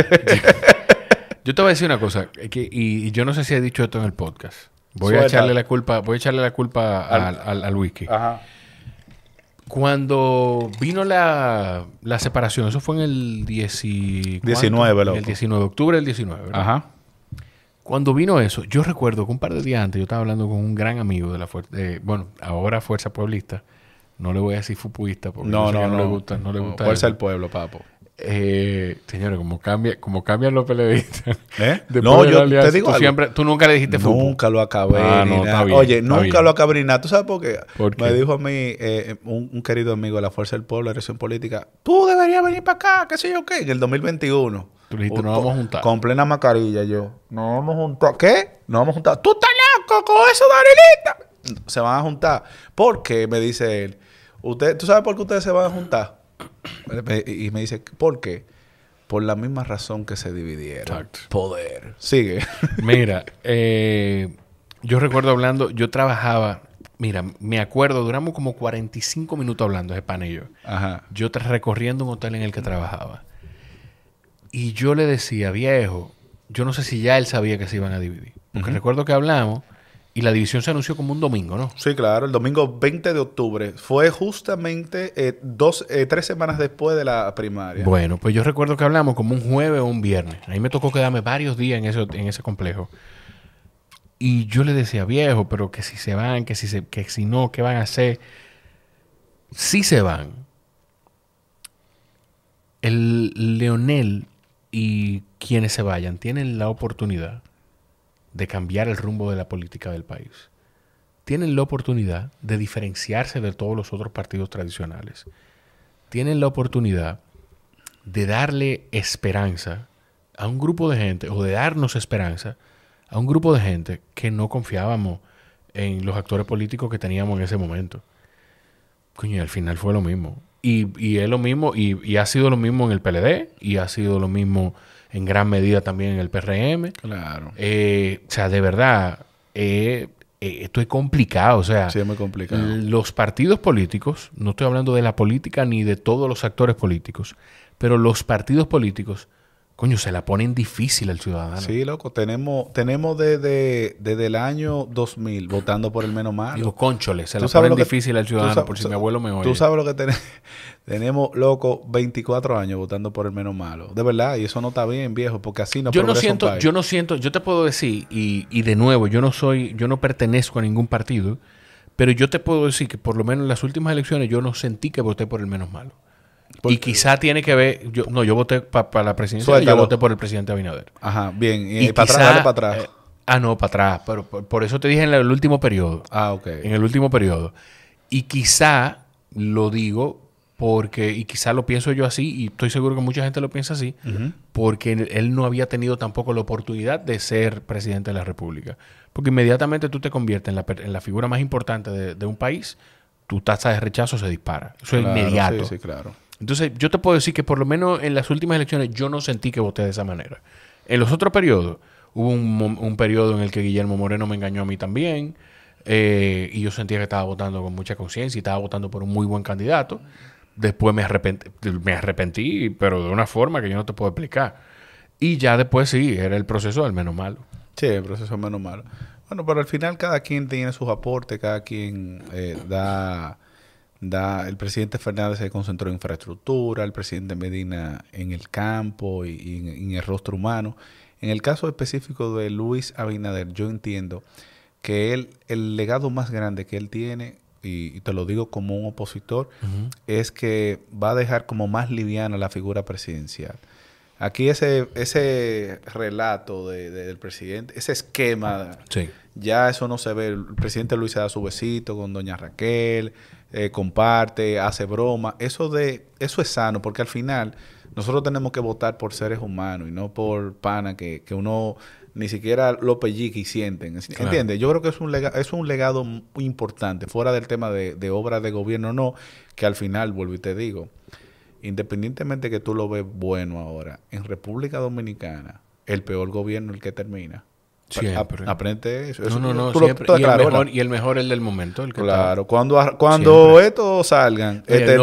yo te voy a decir una cosa, y, yo no sé si he dicho esto en el podcast. Voy a echarle la culpa, voy a echarle la culpa al, al, Ajá. Cuando vino la, separación, eso fue en el 19... El 19 de octubre del 19, Ajá. Cuando vino eso, yo recuerdo que un par de días antes yo estaba hablando con un gran amigo de la Fuerza... bueno, ahora Fuerza Pueblista. No le voy a decir fupuista porque no, no, le gusta. No le gusta Fuerza del Pueblo, papo. Eh, señores, como cambia, como cambian los peleadistas. No, yo te digo, tú, siempre, tú nunca le dijiste fútbol. Nunca lo acabé. Ah, Oye, nunca lo acabé nada. ¿Tú sabes por qué? Me dijo a mí eh, un, querido amigo de la Fuerza del Pueblo, de Dirección Política, tú deberías venir para acá, qué sé yo qué, en el 2021. Tú le dijiste, no vamos a juntar. Con plena mascarilla, yo. No vamos a juntar. ¿Qué? No vamos a juntar. ¿Tú estás loco con eso, Darilita? Se van a juntar. Porque, me dice él, usted, ¿tú sabes por qué ustedes se van a juntar? y me dice, ¿por qué? Por la misma razón que se dividieron. Poder. Sigue. Mira, eh, yo recuerdo hablando, yo trabajaba, mira, me acuerdo, duramos como 45 minutos hablando ese pan y yo. Ajá. Yo recorriendo un hotel en el que trabajaba. Y yo le decía, viejo, yo no sé si ya él sabía que se iban a dividir. Porque recuerdo que hablamos y la división se anunció como un domingo, ¿no? Sí, claro, el domingo 20 de octubre. Fue justamente eh, eh, tres semanas después de la primaria. Bueno, pues yo recuerdo que hablamos como un jueves o un viernes. Ahí me tocó quedarme varios días en ese, en ese complejo. Y yo le decía, viejo, pero que si se van, que si, se, que si no, ¿qué van a hacer? sí se van. El Leonel y quienes se vayan tienen la oportunidad de cambiar el rumbo de la política del país. Tienen la oportunidad de diferenciarse de todos los otros partidos tradicionales. Tienen la oportunidad de darle esperanza a un grupo de gente, o de darnos esperanza a un grupo de gente que no confiábamos en los actores políticos que teníamos en ese momento. Coño, y al final fue lo mismo. Y, es lo mismo, y, y, ha sido lo mismo en el PLD, y ha sido lo mismo en gran medida también en el PRM. Claro. Eh, o sea, de verdad, eh, eh, esto es complicado. O sea, muy complicado. los partidos políticos, no estoy hablando de la política ni de todos los actores políticos, pero los partidos políticos coño, se la ponen difícil al ciudadano. Sí, loco, tenemos, tenemos desde, desde el año 2000 votando por el menos malo. Digo, cónchole, se la ponen difícil al ciudadano, por si mi abuelo me oye. Tú sabes lo que tenemos, tenemos, loco, 24 años votando por el menos malo. De verdad, y eso no está bien, viejo, porque así no Yo no siento, yo no siento, yo te puedo decir, y, y de nuevo, yo no soy, yo no pertenezco a ningún partido, pero yo te puedo decir que por lo menos en las últimas elecciones yo no sentí que voté por el menos malo y quizá tiene que ver, yo, no, yo voté para la presidencia, yo voté por el presidente Abinader. Ajá, bien, y, para atrás, para atrás. Eh, ah, no, para atrás, pero por, eso te dije en el último periodo. Ah, ok. En el último periodo. Y quizá lo digo porque, y quizá lo pienso yo así, y estoy seguro que mucha gente lo piensa así, porque él no había tenido tampoco la oportunidad de ser presidente de la República. Porque inmediatamente tú te conviertes en la, figura más importante de, un país, tu tasa de rechazo se dispara. Eso es inmediato. Sí, sí, claro. Entonces, yo te puedo decir que por lo menos en las últimas elecciones yo no sentí que voté de esa manera. En los otros periodos, hubo un, periodo en el que Guillermo Moreno me engañó a mí también. Eh, y yo sentía que estaba votando con mucha conciencia y estaba votando por un muy buen candidato. Después me arrepentí, pero de una forma que yo no te puedo explicar. Y ya después sí, era el proceso del menos malo. Sí, el proceso del menos malo. Bueno, pero al final cada quien tiene sus aportes, cada quien eh, da Da, el presidente Fernández se concentró en infraestructura, el presidente Medina en el campo y, en, el rostro humano. En el caso específico de Luis Abinader, yo entiendo que él, el legado más grande que él tiene, y, te lo digo como un opositor, es que va a dejar como más liviana la figura presidencial. Aquí ese, ese relato del presidente, ese esquema, ya eso no se ve. El presidente Luis se da su besito con doña Raquel, eh, comparte, hace broma. Eso, de, eso es sano porque al final nosotros tenemos que votar por seres humanos y no por pana que, uno ni siquiera lo pellique y sienten. ¿Entiendes? Yo creo que es un, es un legado muy importante, fuera del tema de, de de gobierno o no, que al final, vuelvo y te digo, independientemente que tú lo ves bueno ahora, en República Dominicana, el peor gobierno el que termina Aprende eso. y, el mejor, es el del momento. claro. Cuando, cuando estos salgan, este,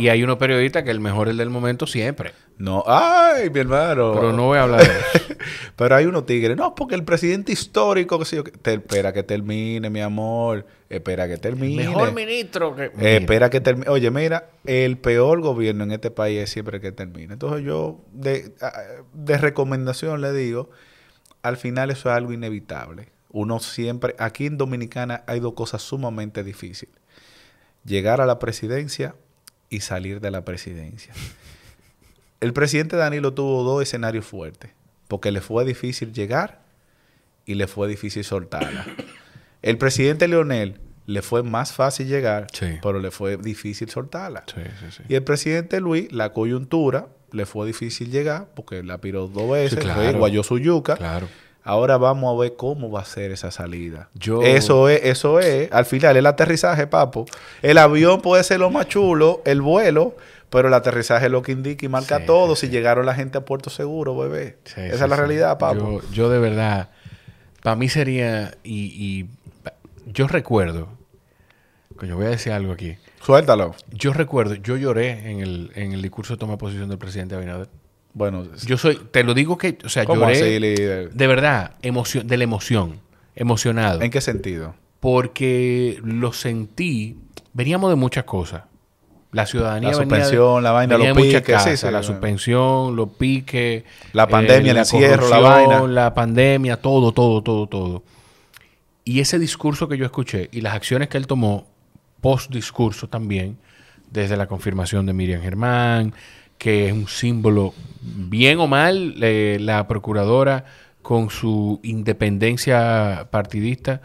y hay unos periodistas que el mejor es el del momento siempre. No. ¡Ay, mi hermano! Pero no voy a hablar de eso. Pero hay unos tigres. No, porque el presidente histórico, que sé yo, espera que termine, mi amor. Espera que termine. mejor ministro espera que termine. Oye, mira, el peor gobierno en este país es siempre que termine. Entonces yo, de, de recomendación le digo al final eso es algo inevitable. Uno siempre, aquí en Dominicana hay dos cosas sumamente difíciles. Llegar a la presidencia y salir de la presidencia. El presidente Danilo tuvo dos escenarios fuertes, porque le fue difícil llegar y le fue difícil soltarla. El presidente Leonel le fue más fácil llegar, pero le fue difícil soltarla. y el presidente Luis, la coyuntura le fue difícil llegar porque la piró dos veces, guayó su yuca. Claro. Ahora vamos a ver cómo va a ser esa salida. Yo... Eso es, eso es. Al final, el aterrizaje, papo. El avión puede ser lo más chulo, el vuelo, pero el aterrizaje es lo que indica y marca todo. si llegaron la gente a Puerto Seguro, bebé. esa es la realidad, papo. Yo, de verdad, para mí sería, y, y yo recuerdo, coño yo voy a decir algo aquí. Suéltalo. Yo recuerdo, yo lloré en el, en el discurso de toma de posición del presidente Abinader. Bueno, yo soy, te lo digo que, o sea, lloré de verdad, de la emoción, emocionado. ¿En qué sentido? Porque lo sentí, veníamos de muchas cosas. La ciudadanía. La suspensión, la vaina, los piques. la suspensión, los piques. La eh, pandemia, el encierro, la vaina. La pandemia, todo, todo, todo, todo. Y ese discurso que yo escuché y las acciones que él tomó post-discurso también, desde la confirmación de Miriam Germán, que es un símbolo, bien o mal, eh, la procuradora con su independencia partidista.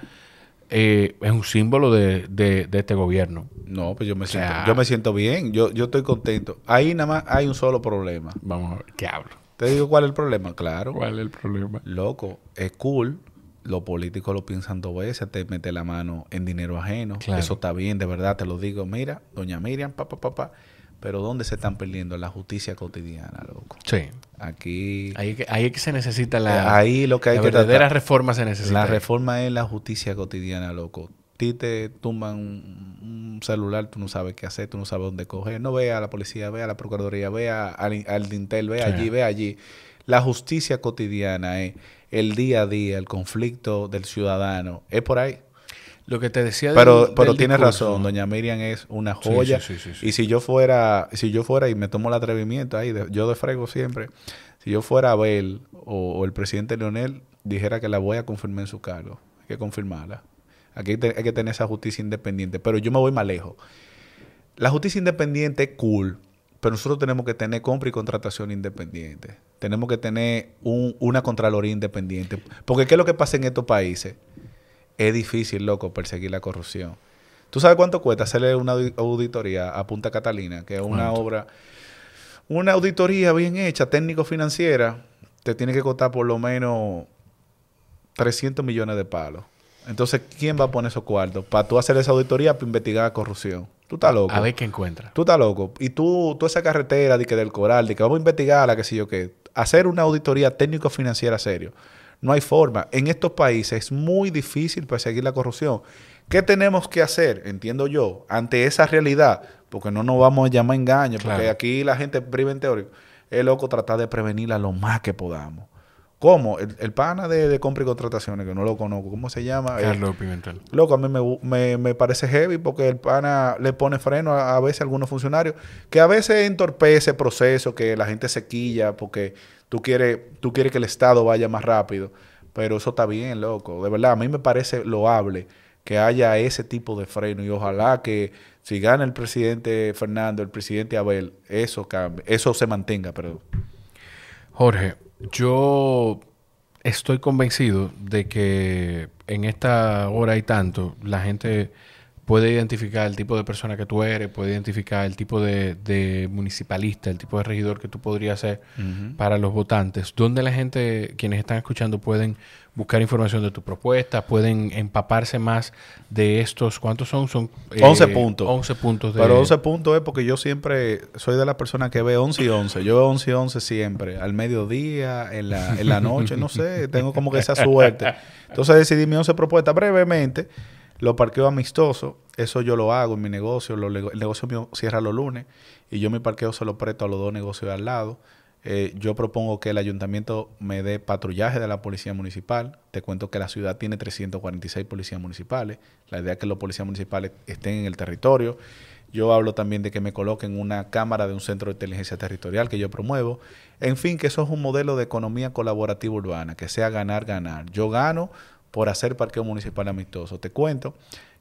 Eh, es un símbolo de, de, este gobierno. No, pues yo me, siento, yo me siento bien, yo, yo estoy contento. Ahí nada más hay un solo problema. Vamos a ver, ¿qué hablo? Te digo cuál es el problema, claro. ¿Cuál es el problema? Loco, es cool los políticos lo piensan dos veces, te mete la mano en dinero ajeno. Eso está bien, de verdad, te lo digo. Mira, doña Miriam, papá, papá. Pero ¿dónde se están perdiendo? La justicia cotidiana, loco. Sí. Aquí... Ahí, es que se necesita la... Ahí lo que hay la verdadera reforma se necesita. La reforma es la justicia cotidiana, loco. Ti te tumban un, celular, tú no sabes qué hacer, tú no sabes dónde coger. No ve a la policía, ve a la procuraduría, vea al, Dintel, ve allí, ve allí. La justicia cotidiana es el día a día, el conflicto del ciudadano. Es por ahí. Lo que te decía Pero, pero tienes razón, doña Miriam es una joya. y si yo fuera, si yo fuera y me tomo el atrevimiento ahí, yo de siempre, si yo fuera Abel o, o, el presidente Leonel, dijera que la voy a confirmar en su cargo. Hay que confirmarla. Aquí hay, hay que tener esa justicia independiente. Pero yo me voy más lejos. La justicia independiente es cool, pero nosotros tenemos que tener compra y contratación independiente tenemos que tener un, una Contraloría independiente. Porque ¿qué es lo que pasa en estos países? Es difícil, loco, perseguir la corrupción. ¿Tú sabes cuánto cuesta hacerle una auditoría a Punta Catalina? Que es una obra, una auditoría bien hecha, técnico-financiera, te tiene que costar por lo menos 300 millones de palos. Entonces, ¿quién va a poner esos cuartos? Para tú hacer esa auditoría, para investigar la corrupción. Tú estás loco. A ver qué encuentra. Tú estás loco. Y tú, tú esa carretera de que del coral, de que vamos a investigar la que sé yo qué hacer una auditoría técnico-financiera serio. No hay forma. En estos países es muy difícil perseguir la corrupción. ¿Qué tenemos que hacer, entiendo yo, ante esa realidad? Porque no nos vamos a llamar engaños, porque aquí la gente priva en teórico. Es loco tratar de prevenirla lo más que podamos. ¿Cómo? El, pana de, compra y contrataciones, que no lo conozco, ¿cómo se llama? Eh, Carlos Pimentel. Loco, a mí me, parece heavy porque el pana le pone freno a, veces a algunos funcionarios, que a veces entorpece el proceso, que la gente se quilla porque tú quieres, tú quieres que el Estado vaya más rápido. Pero eso está bien, loco. De verdad, a mí me parece loable que haya ese tipo de freno y ojalá que si gana el presidente Fernando, el presidente Abel, eso cambie, eso se mantenga, perdón. Jorge, yo estoy convencido de que en esta hora y tanto la gente puede identificar el tipo de persona que tú eres, puede identificar el tipo de, municipalista, el tipo de regidor que tú podrías ser para los votantes. Donde la gente, quienes están escuchando, pueden buscar información de tu propuesta, pueden empaparse más de estos. ¿Cuántos son? Son 11 eh, puntos. 11 puntos. Pero 11 puntos es porque yo siempre soy de la persona que ve 11 y 11. Yo veo 11 y 11 siempre, al mediodía, en la, noche, no sé, tengo como que esa suerte. Entonces decidí mi 11 propuestas brevemente. lo parqueo amistoso, eso yo lo hago en mi negocio. el negocio mío cierra los lunes y yo mi parqueo se lo presto a los dos negocios de al lado. Eh, yo propongo que el ayuntamiento me dé patrullaje de la policía municipal. Te cuento que la ciudad tiene 346 policías municipales. La idea es que los policías municipales estén en el territorio. Yo hablo también de que me coloquen una cámara de un centro de inteligencia territorial que yo promuevo. En fin, que eso es un modelo de economía colaborativa urbana, que sea ganar, ganar. Yo gano por hacer parqueo municipal amistoso. Te cuento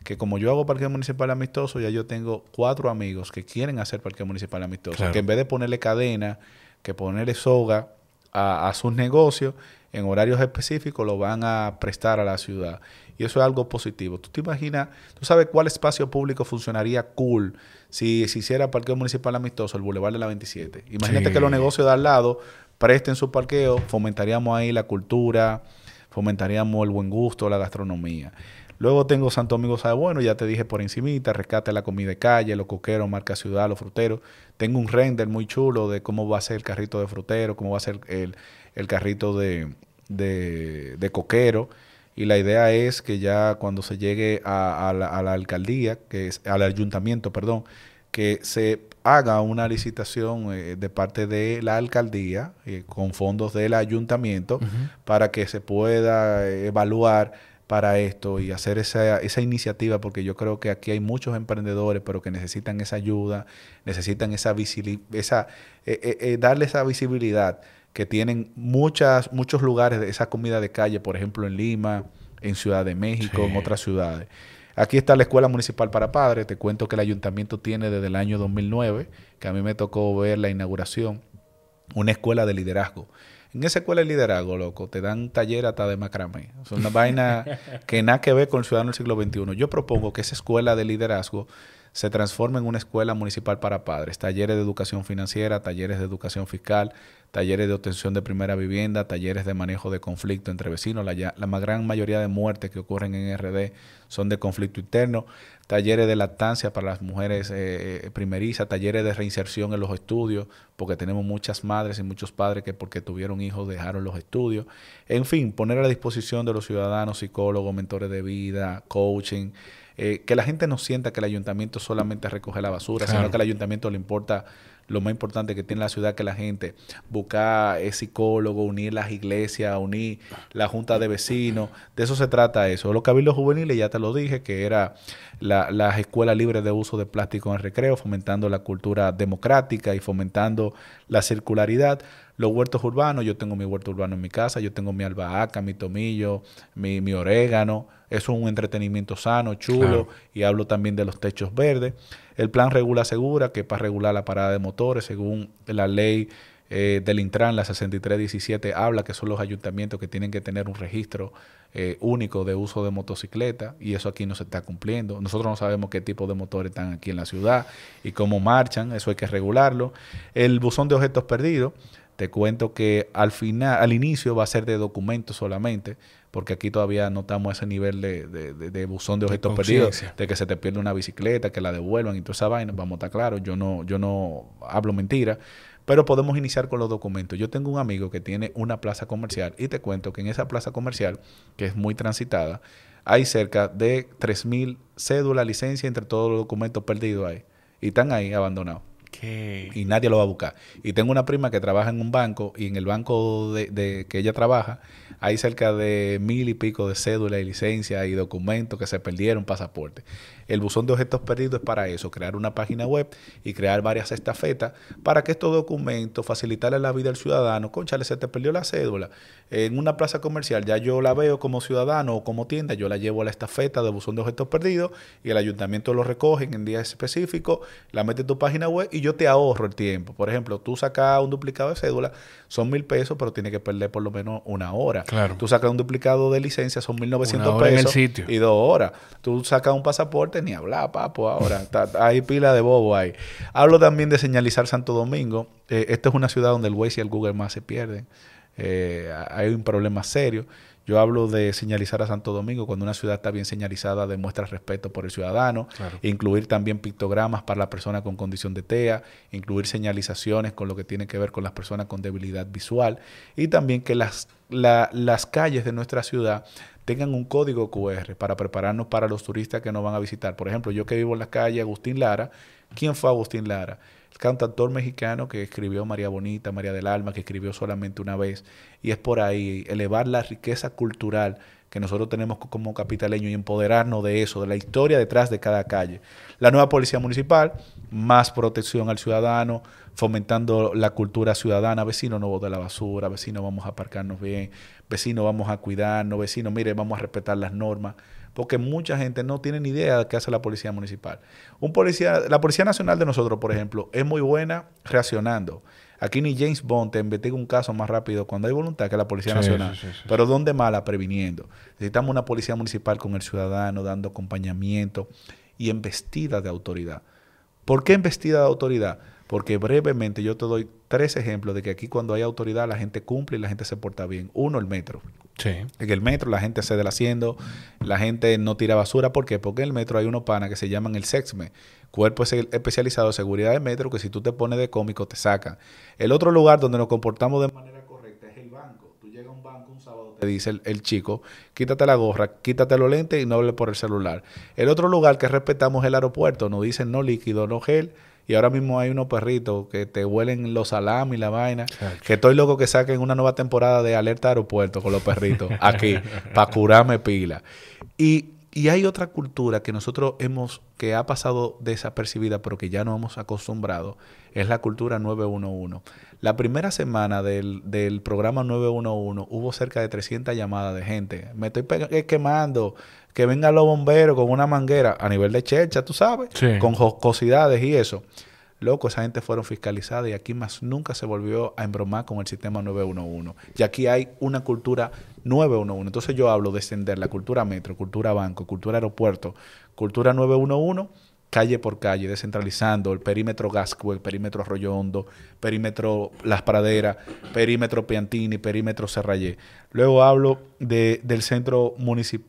que como yo hago parqueo municipal amistoso, ya yo tengo cuatro amigos que quieren hacer parqueo municipal amistoso. Que en vez de ponerle cadena, que ponerle soga a, sus negocios en horarios específicos lo van a prestar a la ciudad. Y eso es algo positivo. ¿Tú te imaginas, tú sabes cuál espacio público funcionaría cool si se hiciera parqueo municipal amistoso, el Boulevard de la 27? Imagínate que los negocios de al lado presten su parqueo, fomentaríamos ahí la cultura, fomentaríamos el buen gusto, la gastronomía. Luego tengo Santo Domingo Sabe Bueno, ya te dije por encimita, rescate la comida de calle, los coqueros, marca ciudad, los fruteros. Tengo un render muy chulo de cómo va a ser el carrito de frutero, cómo va a ser el, carrito de, de, de, coquero. Y la idea es que ya cuando se llegue a, la, alcaldía, que es, al ayuntamiento, perdón, que se haga una licitación eh, de parte de la alcaldía eh, con fondos del ayuntamiento para que se pueda eh, evaluar para esto y hacer esa, esa, iniciativa, porque yo creo que aquí hay muchos emprendedores, pero que necesitan esa ayuda, necesitan esa, esa eh, eh, eh, darle esa visibilidad que tienen muchas, muchos lugares de esa comida de calle, por ejemplo en Lima, en Ciudad de México, en otras ciudades. Aquí está la Escuela Municipal para Padres, te cuento que el ayuntamiento tiene desde el año 2009, que a mí me tocó ver la inauguración, una escuela de liderazgo en esa escuela de liderazgo, loco, te dan taller hasta de macramé. Es una vaina que nada que ver con el ciudadano del siglo XXI. Yo propongo que esa escuela de liderazgo se transforme en una escuela municipal para padres. Talleres de educación financiera, talleres de educación fiscal, talleres de obtención de primera vivienda, talleres de manejo de conflicto entre vecinos. La, la gran mayoría de muertes que ocurren en RD son de conflicto interno talleres de lactancia para las mujeres eh, eh, primerizas, talleres de reinserción en los estudios, porque tenemos muchas madres y muchos padres que porque tuvieron hijos dejaron los estudios. En fin, poner a la disposición de los ciudadanos, psicólogos, mentores de vida, coaching. Eh, que la gente no sienta que el ayuntamiento solamente recoge la basura, sino que al ayuntamiento le importa lo más importante que tiene la ciudad que la gente busca, es eh, psicólogo, unir las iglesias, unir la junta de vecinos, de eso se trata eso. Los cabildos juveniles, ya te lo dije, que era la, las escuelas libres de uso de plástico en recreo, fomentando la cultura democrática y fomentando la circularidad. Los huertos urbanos, yo tengo mi huerto urbano en mi casa, yo tengo mi albahaca, mi tomillo, mi, mi orégano, eso es un entretenimiento sano, chulo, y hablo también de los techos verdes. El plan regula segura, que para regular la parada de motores, según la ley eh, del Intran, la 6317, habla que son los ayuntamientos que tienen que tener un registro eh, único de uso de motocicleta y eso aquí no se está cumpliendo. Nosotros no sabemos qué tipo de motores están aquí en la ciudad y cómo marchan, eso hay que regularlo. El buzón de objetos perdidos, te cuento que al final, al inicio va a ser de documentos solamente, porque aquí todavía no estamos a ese nivel de, buzón de objetos perdidos, de que se te pierde una bicicleta, que la devuelvan y toda esa vaina, vamos a estar claros, yo no, yo no hablo mentira, pero podemos iniciar con los documentos. Yo tengo un amigo que tiene una plaza comercial y te cuento que en esa plaza comercial, que es muy transitada, hay cerca de 3.000 cédulas, licencia, entre todos los documentos perdidos ahí, y están ahí abandonados. Y nadie lo va a buscar. Y tengo una prima que trabaja en un banco y en el banco de, de que ella trabaja hay cerca de mil y pico de cédulas y licencias y documentos que se perdieron, pasaporte el buzón de objetos perdidos es para eso, crear una página web y crear varias estafetas para que estos documentos facilitarle la vida al ciudadano. Conchale, se te perdió la cédula. En una plaza comercial ya yo la veo como ciudadano o como tienda, yo la llevo a la estafeta de buzón de objetos perdidos y el ayuntamiento lo recoge en días específicos, la mete en tu página web y yo te ahorro el tiempo. Por ejemplo, tú sacas un duplicado de cédula, son mil pesos, pero tiene que perder por lo menos una hora. Claro. Tú sacas un duplicado de licencia, son mil novecientos pesos en el sitio. y dos horas. Tú sacas un pasaporte, ni hablar, papo, ahora. hay pila de bobo ahí. Hablo también de señalizar Santo Domingo. Eh, esta es una ciudad donde el Waze y el Google más se pierden. Eh, hay un problema serio. Yo hablo de señalizar a Santo Domingo. Cuando una ciudad está bien señalizada, demuestra respeto por el ciudadano. Incluir también pictogramas para la persona con condición de TEA. Incluir señalizaciones con lo que tiene que ver con las personas con debilidad visual. Y también que las, las calles de nuestra ciudad tengan un código QR para prepararnos para los turistas que nos van a visitar. Por ejemplo, yo que vivo en la calle, Agustín Lara. ¿Quién fue Agustín Lara? El cantautor mexicano que escribió María Bonita, María del Alma, que escribió solamente una vez. Y es por ahí elevar la riqueza cultural que nosotros tenemos como capitaleños y empoderarnos de eso, de la historia detrás de cada calle. La nueva policía municipal, más protección al ciudadano, fomentando la cultura ciudadana, vecino no de la basura, vecino vamos a aparcarnos bien, vecino, vamos a cuidarnos, vecino, mire, vamos a respetar las normas, porque mucha gente no tiene ni idea de qué hace la policía municipal. Un policía, la Policía Nacional de nosotros, por ejemplo, es muy buena reaccionando. Aquí ni James Bond te investiga un caso más rápido cuando hay voluntad que la Policía Nacional. Pero ¿dónde mala? Previniendo. Necesitamos una Policía Municipal con el ciudadano, dando acompañamiento y embestida de autoridad. ¿Por qué embestida de autoridad? Porque brevemente yo te doy tres ejemplos de que aquí cuando hay autoridad la gente cumple y la gente se porta bien. Uno, el metro. Sí. En el metro la gente se del haciendo, la gente no tira basura. ¿Por qué? Porque en el metro hay unos pana que se llaman el SEXME, Cuerpo Especializado de Seguridad de Metro, que si tú te pones de cómico te saca El otro lugar donde nos comportamos de manera correcta es el banco. Tú llegas a un banco un sábado, te dice el, chico, quítate la gorra, quítate los lentes y no hable por el celular. El otro lugar que respetamos es el aeropuerto. Nos dicen no líquido, no gel y ahora mismo hay unos perritos que te huelen los salami y la vaina. Que estoy loco que saquen una nueva temporada de Alerta Aeropuerto con los perritos aquí para curarme pila. Y, hay otra cultura que nosotros hemos, que ha pasado desapercibida, pero que ya no hemos acostumbrado, es la cultura 911. La primera semana del, del programa 911 hubo cerca de 300 llamadas de gente. Me estoy eh, quemando, que vengan los bomberos con una manguera a nivel de chelcha, tú sabes, con joscosidades y eso. Loco, esa gente fueron fiscalizadas y aquí más nunca se volvió a embromar con el sistema 911. Y aquí hay una cultura 911. Entonces yo hablo de extender la cultura metro, cultura banco, cultura aeropuerto, cultura 911 calle por calle, descentralizando el perímetro Gasco, el perímetro Arroyo Hondo, perímetro Las Praderas, perímetro Piantini, perímetro Serrayé. Luego hablo de, del centro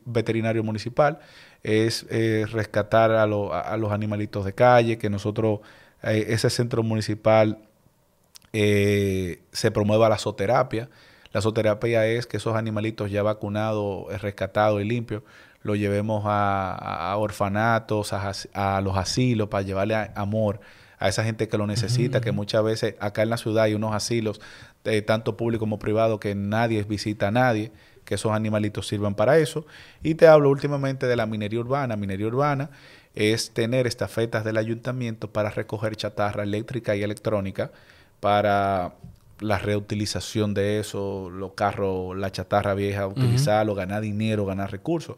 veterinario municipal, es eh, rescatar a, los animalitos de calle, que nosotros, eh, ese centro municipal eh, se promueva la zooterapia. La zooterapia es que esos animalitos ya vacunados, rescatados y limpios lo llevemos a, orfanatos, a, los asilos, para llevarle amor a esa gente que lo necesita, que muchas veces acá en la ciudad hay unos asilos, tanto público como privado, que nadie visita a nadie, que esos animalitos sirvan para eso. Y te hablo últimamente de la minería urbana. Minería urbana es tener estafetas del ayuntamiento para recoger chatarra eléctrica y electrónica para la reutilización de eso, los carros, la chatarra vieja, utilizarlo, ganar dinero, ganar recursos.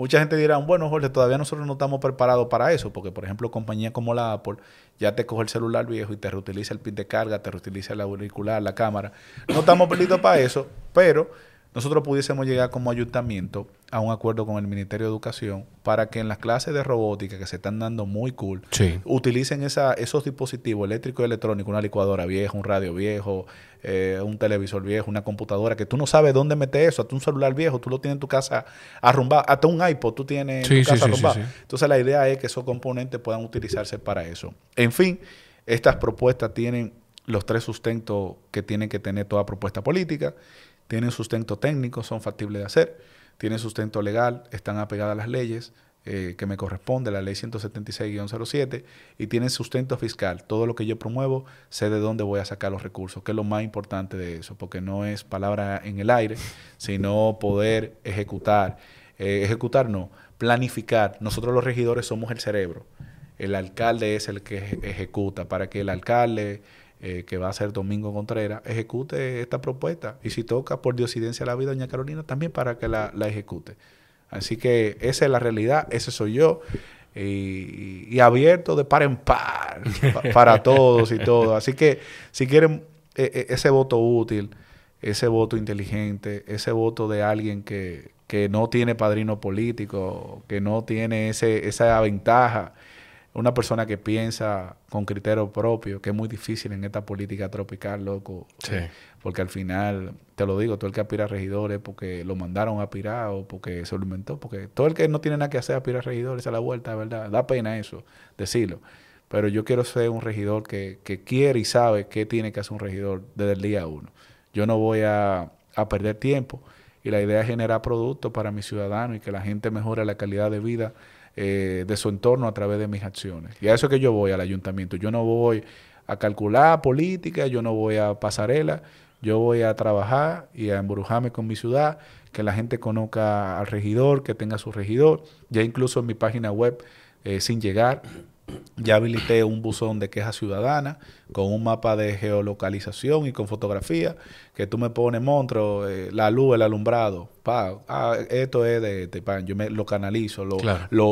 Mucha gente dirá, bueno, Jorge, todavía nosotros no estamos preparados para eso, porque por ejemplo, compañías como la Apple ya te coge el celular viejo y te reutiliza el pin de carga, te reutiliza el auricular, la cámara. No estamos listos para eso, pero nosotros pudiésemos llegar como ayuntamiento a un acuerdo con el Ministerio de Educación para que en las clases de robótica que se están dando muy cool, utilicen esa, esos dispositivos eléctricos y electrónicos, una licuadora vieja, un radio viejo, eh, un televisor viejo, una computadora, que tú no sabes dónde meter eso, hasta un celular viejo, tú lo tienes en tu casa arrumbado, hasta un iPod tú tienes en tu casa arrumbado. Entonces la idea es que esos componentes puedan utilizarse para eso. En fin, estas propuestas tienen los tres sustentos que tiene que tener toda propuesta política tienen sustento técnico, son factibles de hacer, tienen sustento legal, están apegadas a las leyes eh, que me corresponde, la ley 176-07, y tienen sustento fiscal. Todo lo que yo promuevo, sé de dónde voy a sacar los recursos, que es lo más importante de eso, porque no es palabra en el aire, sino poder ejecutar. Eh, ejecutar no, planificar. Nosotros los regidores somos el cerebro. El alcalde es el que ejecuta. Para que el alcalde eh, que va a ser Domingo Contreras, ejecute esta propuesta. Y si toca por diosidencia la vida, doña Carolina, también para que la, ejecute. Así que esa es la realidad, ese soy yo. Y, abierto de par en par para todos y todo. Así que si quieren e, e, ese voto útil, ese voto inteligente, ese voto de alguien que, que no tiene padrino político, que no tiene ese, esa ventaja una persona que piensa con criterio propio, que es muy difícil en esta política tropical, loco. Sí. Porque al final, te lo digo, todo el que aspira a regidores porque lo mandaron a aspirar o porque se lo inventó, porque todo el que no tiene nada que hacer aspira a regidores a la vuelta, ¿verdad? Da pena eso, decirlo. Pero yo quiero ser un regidor que, que quiere y sabe qué tiene que hacer un regidor desde el día uno. Yo no voy a, a perder tiempo. Y la idea es generar productos para mis ciudadanos y que la gente mejore la calidad de vida eh, de su entorno a través de mis acciones. Y a eso es que yo voy al ayuntamiento. Yo no voy a calcular política, yo no voy a pasarela, yo voy a trabajar y a embrujarme con mi ciudad, que la gente conozca al regidor, que tenga su regidor. Ya incluso en mi página web, eh, sin llegar, ya habilité un buzón de queja ciudadana con un mapa de geolocalización y con fotografía que tú me pones, monstruo, eh, la luz, el alumbrado. Pa, ah, esto es de pan. Yo me lo canalizo, lo,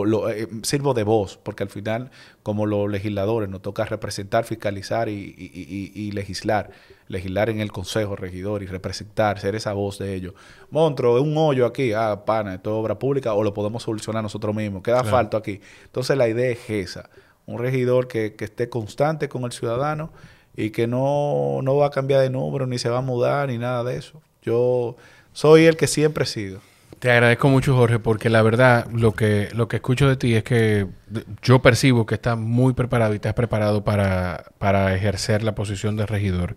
lo, eh, sirvo de voz, porque al final, como los legisladores, nos toca representar, fiscalizar y, y, legislar. Legislar en el consejo regidor y representar, ser esa voz de ellos. Montro, es un hoyo aquí. Ah, pana, esto es obra pública o lo podemos solucionar nosotros mismos. Queda da falto aquí. Entonces, la idea es esa un regidor que, esté constante con el ciudadano y que no, no va a cambiar de número, ni se va a mudar, ni nada de eso. Yo soy el que siempre he sido. Te agradezco mucho, Jorge, porque la verdad lo que, lo que escucho de ti es que yo percibo que estás muy preparado y te has preparado para, para ejercer la posición de regidor.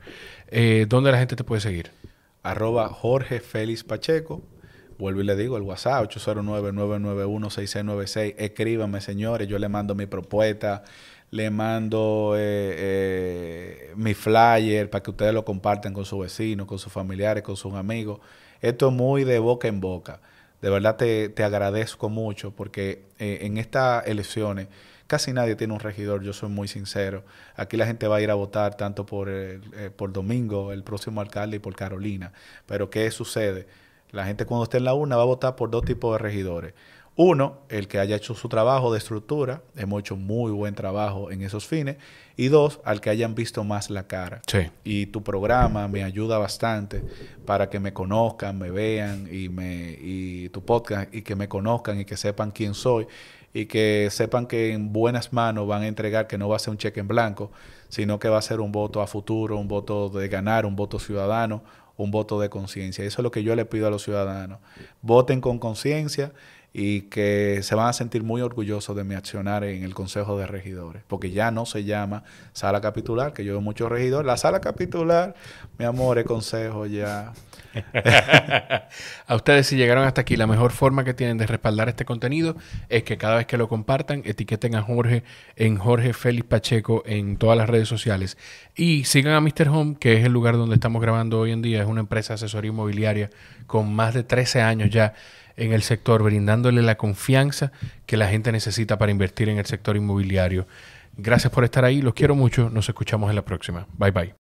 Eh, ¿Dónde la gente te puede seguir? Arroba Jorge Félix Pacheco Vuelvo y le digo, el WhatsApp 809-991-6696. Escríbame, señores. Yo le mando mi propuesta, le mando eh, eh, mi flyer para que ustedes lo compartan con sus vecinos, con sus familiares, con sus amigos. Esto es muy de boca en boca. De verdad te, agradezco mucho porque eh, en estas elecciones casi nadie tiene un regidor, yo soy muy sincero. Aquí la gente va a ir a votar tanto por, por Domingo, el próximo alcalde, y por Carolina. Pero ¿qué sucede? La gente cuando esté en la urna va a votar por dos tipos de regidores. Uno, el que haya hecho su trabajo de estructura, hemos hecho muy buen trabajo en esos fines. Y dos, al que hayan visto más la cara. Y tu programa me ayuda bastante para que me conozcan, me vean y, me, y tu podcast y que me conozcan y que sepan quién soy y que sepan que en buenas manos van a entregar que no va a ser un cheque en blanco, sino que va a ser un voto a futuro, un voto de ganar, un voto ciudadano, un voto de conciencia. Eso es lo que yo le pido a los ciudadanos. Voten con conciencia y que se van a sentir muy orgullosos de mi accionar en el Consejo de Regidores, porque ya no se llama sala capitular, que yo veo muchos regidores. La sala capitular, mi amor, es consejo ya a ustedes si llegaron hasta aquí, la mejor forma que tienen de respaldar este contenido es que cada vez que lo compartan, etiqueten a Jorge en Jorge Félix Pacheco en todas las redes sociales. Y sigan a Mr. Home, que es el lugar donde estamos grabando hoy en día. Es una empresa de asesoría inmobiliaria con más de 13 años ya en el sector, brindándole la confianza que la gente necesita para invertir en el sector inmobiliario. Gracias por estar ahí, los quiero mucho, nos escuchamos en la próxima. Bye bye.